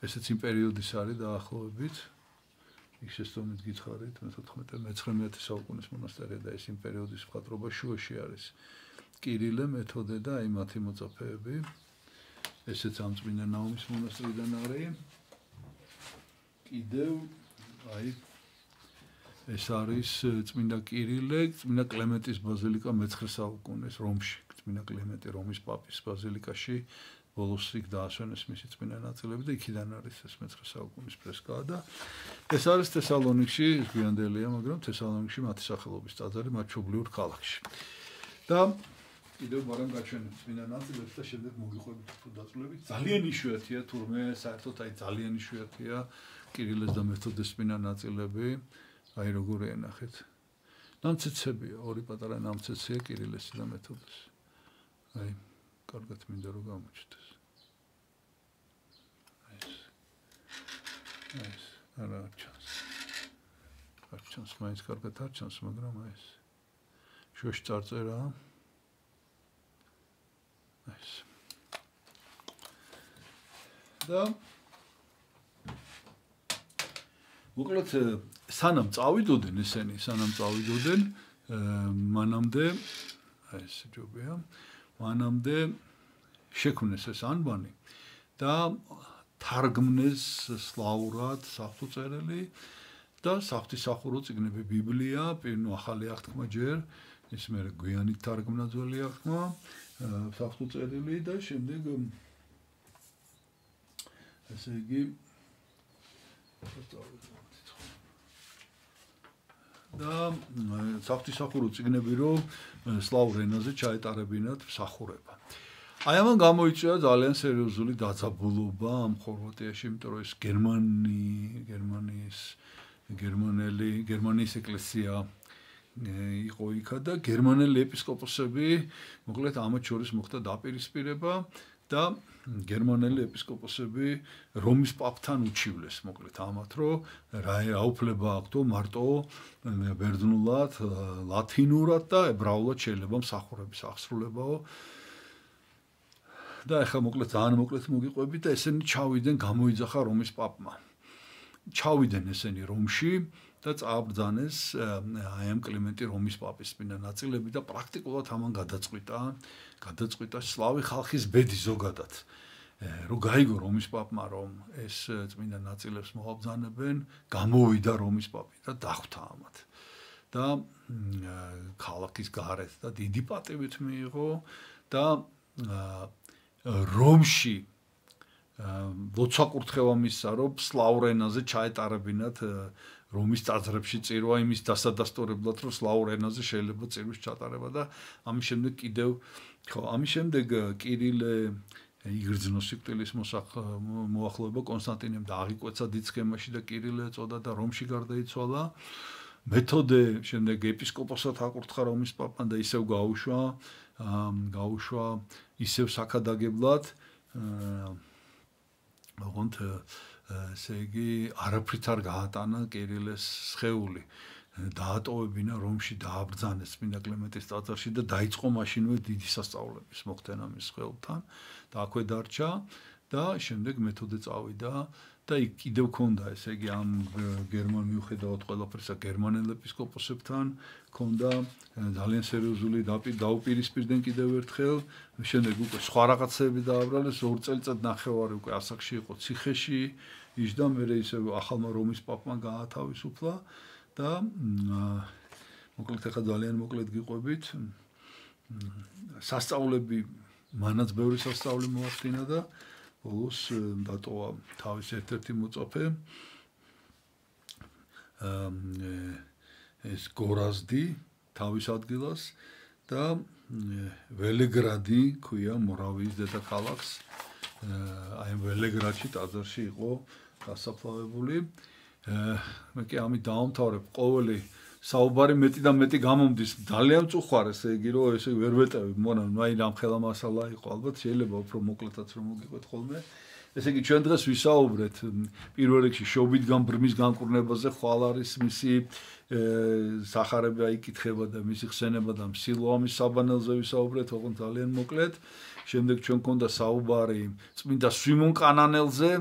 ესეც იმ პერიოდის არის დაახლოებით. ის ეს თომით გითხარით, მე-14 მე-19 საუკუნის მონასტერია და ეს იმ პერიოდის ფატრობა შუაში არის. კირილე მეთოდე და აი მათი მოწაფეები. ესეც ამ წმინდა ნაომის მონასტრიდან არის. კიდევ აი ეს არის წმინდა კირილე, წმინდა კლემენტის ბაზილიკა მე-9 საუკუნეს რომში, წმინდა კლემენტი რომის პაპის ბაზილიკაში ბოლოს იქ დაასვენეს მისი წმინდა ნაწილები და იქიდან არის ეს მე-9 საუკუნის ფრესკა და ეს არის თესალონიკში, ეს გვიანდელია, მაგრამ თესალონიკში მათი სახელობის ტაძარი მაჩობლიურ ქალაქში. და კიდევ მაგრამ გაჩვენებ წმინდა ნაწილებს და შემდეგ მოგიყვებით თუ დაწვლებით. ძალიან იშვიათია თურმე, საერთოდ აი ძალიან იშვიათია კირილეს და მეთოდეს წმინდა ნაწილები. აი როგორ ენახეთ. ნამცეცებია, ორი პატარა ნამცეცია კირილესი და მეთოდის. აი, კარგად მინდა რომ გამოჩნდეს. აი ეს. აი ეს, არა ჩანს. არ ჩანს, მაინც კარგად არ ჩანს, მაგრამ აი ეს. შოშ წარწერა. აი ეს. და უკლოდ სანამ წავიდოდნენ ესენი, სანამ წავიდოდნენ მანამდე ეს ჯობია. მანამდე შექმნეს ეს ანბანი და თარგმნეს სლავურად საფუძველი და საფთისახურო წიგნები ბიბლია, პირნო ახალი აღთქმა ჯერ ეს მე გვიანი თარგმნა ძველი აღთქმა საფუძველი და შემდეგ ასე იგი და საფთისახურო ციგნები რომ სლავურენაზე ჩაეტარებინათ სახურება. აი ამან გამოიწვია ძალიან სერიოზული დაძაბულობა ამ ხორვატიაში, იმიტომ რომ ეს გერმანი, გერმანიის გერმანელი, გერმანიის ეკლესია იყო იქა და გერმანელი ეპისკოპოსები მოკლედ ამათ შორის მოხდა დაპირისპირება და გერმანელი ეპისკოპოსები რომის პაპთან უჩივლეს მოკლედ ამათ რომ რა აუფლება აქვთო მარტო ბერძნულად, ლათინურად და ებრაულად შეიძლება მსახურების აღსრულებაო და ახლა მოკლედ ძალიან მოკლედ მოგიყვებით და ესენი ჩავიდნენ გამოიძახა რომის პაპმა ჩავიდნენ ესენი რომში და წააბრძანეს აი ამ კლიმენტი რომის პაპის მინა ნაწილები და პრაქტიკულად ამან გადაწყვიტა გადაწყვიტა სლავი ხალხის ბედი ზოგადად რომ გაიგო რომის პაპმა რომ ეს წმინდა ნაწილებს მოაბძანებენ გამოვიდა რომის პაპი და დახვთა ამათ და ქალაქის გარეთ და დიდი პატივით მიიღო და რომში ლოცვა კურთხევა მისცა რომ სლავურენაზე ჩაეტარებინათ რომის წაზრებში წირვა იმის დასადასტურებლად რომ სლავურ ენაზე შეიძლება წირვის ჩატარება და ამის შემდეგ კიდევ ხო ამის შემდეგ э, კირილე э, იგრძნო სიკტილის მოსახ э, მოახლოება კონსტანტინემ და აღიკვეცა დიცხემაში და კირილე წოდა და რომში გარდაიცვალა მეთოდე შემდეგ ეპისკოპოსად აკურთხა რომის პაპან და ისევ გაუშვა გაუშვა ისევ საქადაგებლად აა რომ თ ესე იგი არაფრით არ გაატანა კირილეს შეეული დაატოვებინა რომში დააბრძანეს მინა კლემენტის ტაძარში და დაიწყო მაშინვე დიდი სასწაულების მოხდენა მის ხელთან და აქვე დარჩა და შემდეგ მეთოდე წავიდა და იქ კიდევ ochonda, ესე იგი ამ გერმან მიუხედავად ყველაფერსა გერმანელ ეპისკოპოსებთან ochonda ძალიან სერიოზული დაუპირისპირდნენ კიდევ ერთხელ, შემდეგ უკვე სხვა რაღაცები დააბრალეს, ორ წელიწად ნახევარი უკვე ასახში იყო ციხეში, ის და მე ისე ახალმა რომის პაპმა გაათავისუფლა და მოკლედ ახლა ძალიან მოკლედ გიყვებით სასწაულები მანაც ბევრი სასწაული მოახდინა და ბოლოს დატოვა თავის ერთ-ერთი მოწაფე ეს გორაზდი თავის ადგილას და ველეგრადი ქვია მორავიის დედაქალაქს აი ველეგრადში ტაძარში იყო გასაფლავებული მე კი ამი დაამთავრებ ყოველი საუბარი მეტი და მეტი გამომდის ძალიან წუხარ ესე იგი რომ ესე ვერ ვეტევი მონა ნუ აი რამ ხელა მასალა იყო ალბათ შეიძლება უფრო მოკლედაც რომ მოგიყვეთ ხოლმე ესე იგი ჩვენ დღეს ვისაუბრეთ პირველ რიგში შობით გამბრმის განკურნებაზე ხვალ არის მისი сахарები აი კითხება და მისი ხსენება და მსილო ამის საბანელზე ვისაუბრეთ ოღონ ძალიან მოკლედ შემდეგ ჩვენ გქონდა საუბარი წმინდა სვიმონ კანანელზე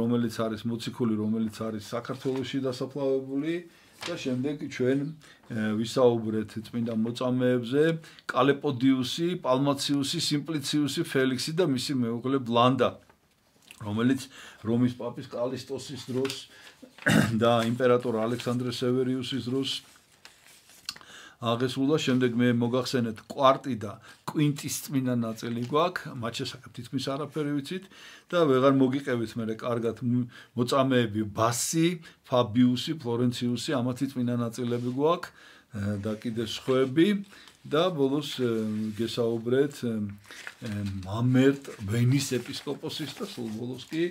რომელიც არის მოციქული რომელიც არის საქართველოსი დასაფლავებული და შემდეგ ჩვენ ვისაუბრეთ წმინდა მოწამეებზე, კალეპოდიუსი, პალმაციუსი, სიმპლიციუსი, ფელიქსი და მისი მეუღლე ბლანდა, რომელიც რომის პაპის კალისტოსის დროს და იმპერატორ ალექსანდრე სევერიუსის დროს აღესრულ და შემდეგ მე მოგახსენეთ კვარტი და კვინტის წმინა ნაწილი გვაქვს მათ შესახებ თითქმის არაფერი ვიცით და ვეღარ მოგიყევით მე კარგად მოწამეები ბასი ფაბიუსი ფლორენციუსი ამათი წმინა ნაწილები გვაქვს და კიდე სხვები და ბოლოს გესაუბრეთ მამერტ ვენის ეპისკოპოსის და სულ ბოლოს კი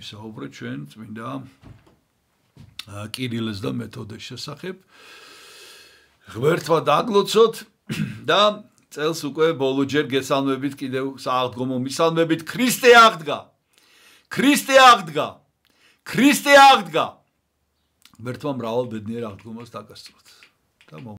ვისაუბრეთ ჩვენ წმინდა კირილეს და მეთოდეს შესახებ ღმერთმა დაგლოცოთ და წელს უკვე ბოლოჯერ გესალმებით კიდევ საალგომო მისალმებით ქრისტე აღდგა. ქრისტე აღდგა. ქრისტე აღდგა. ღმერთმა მრავალ ბედნიერ აღდგომას დაკასწროთ. და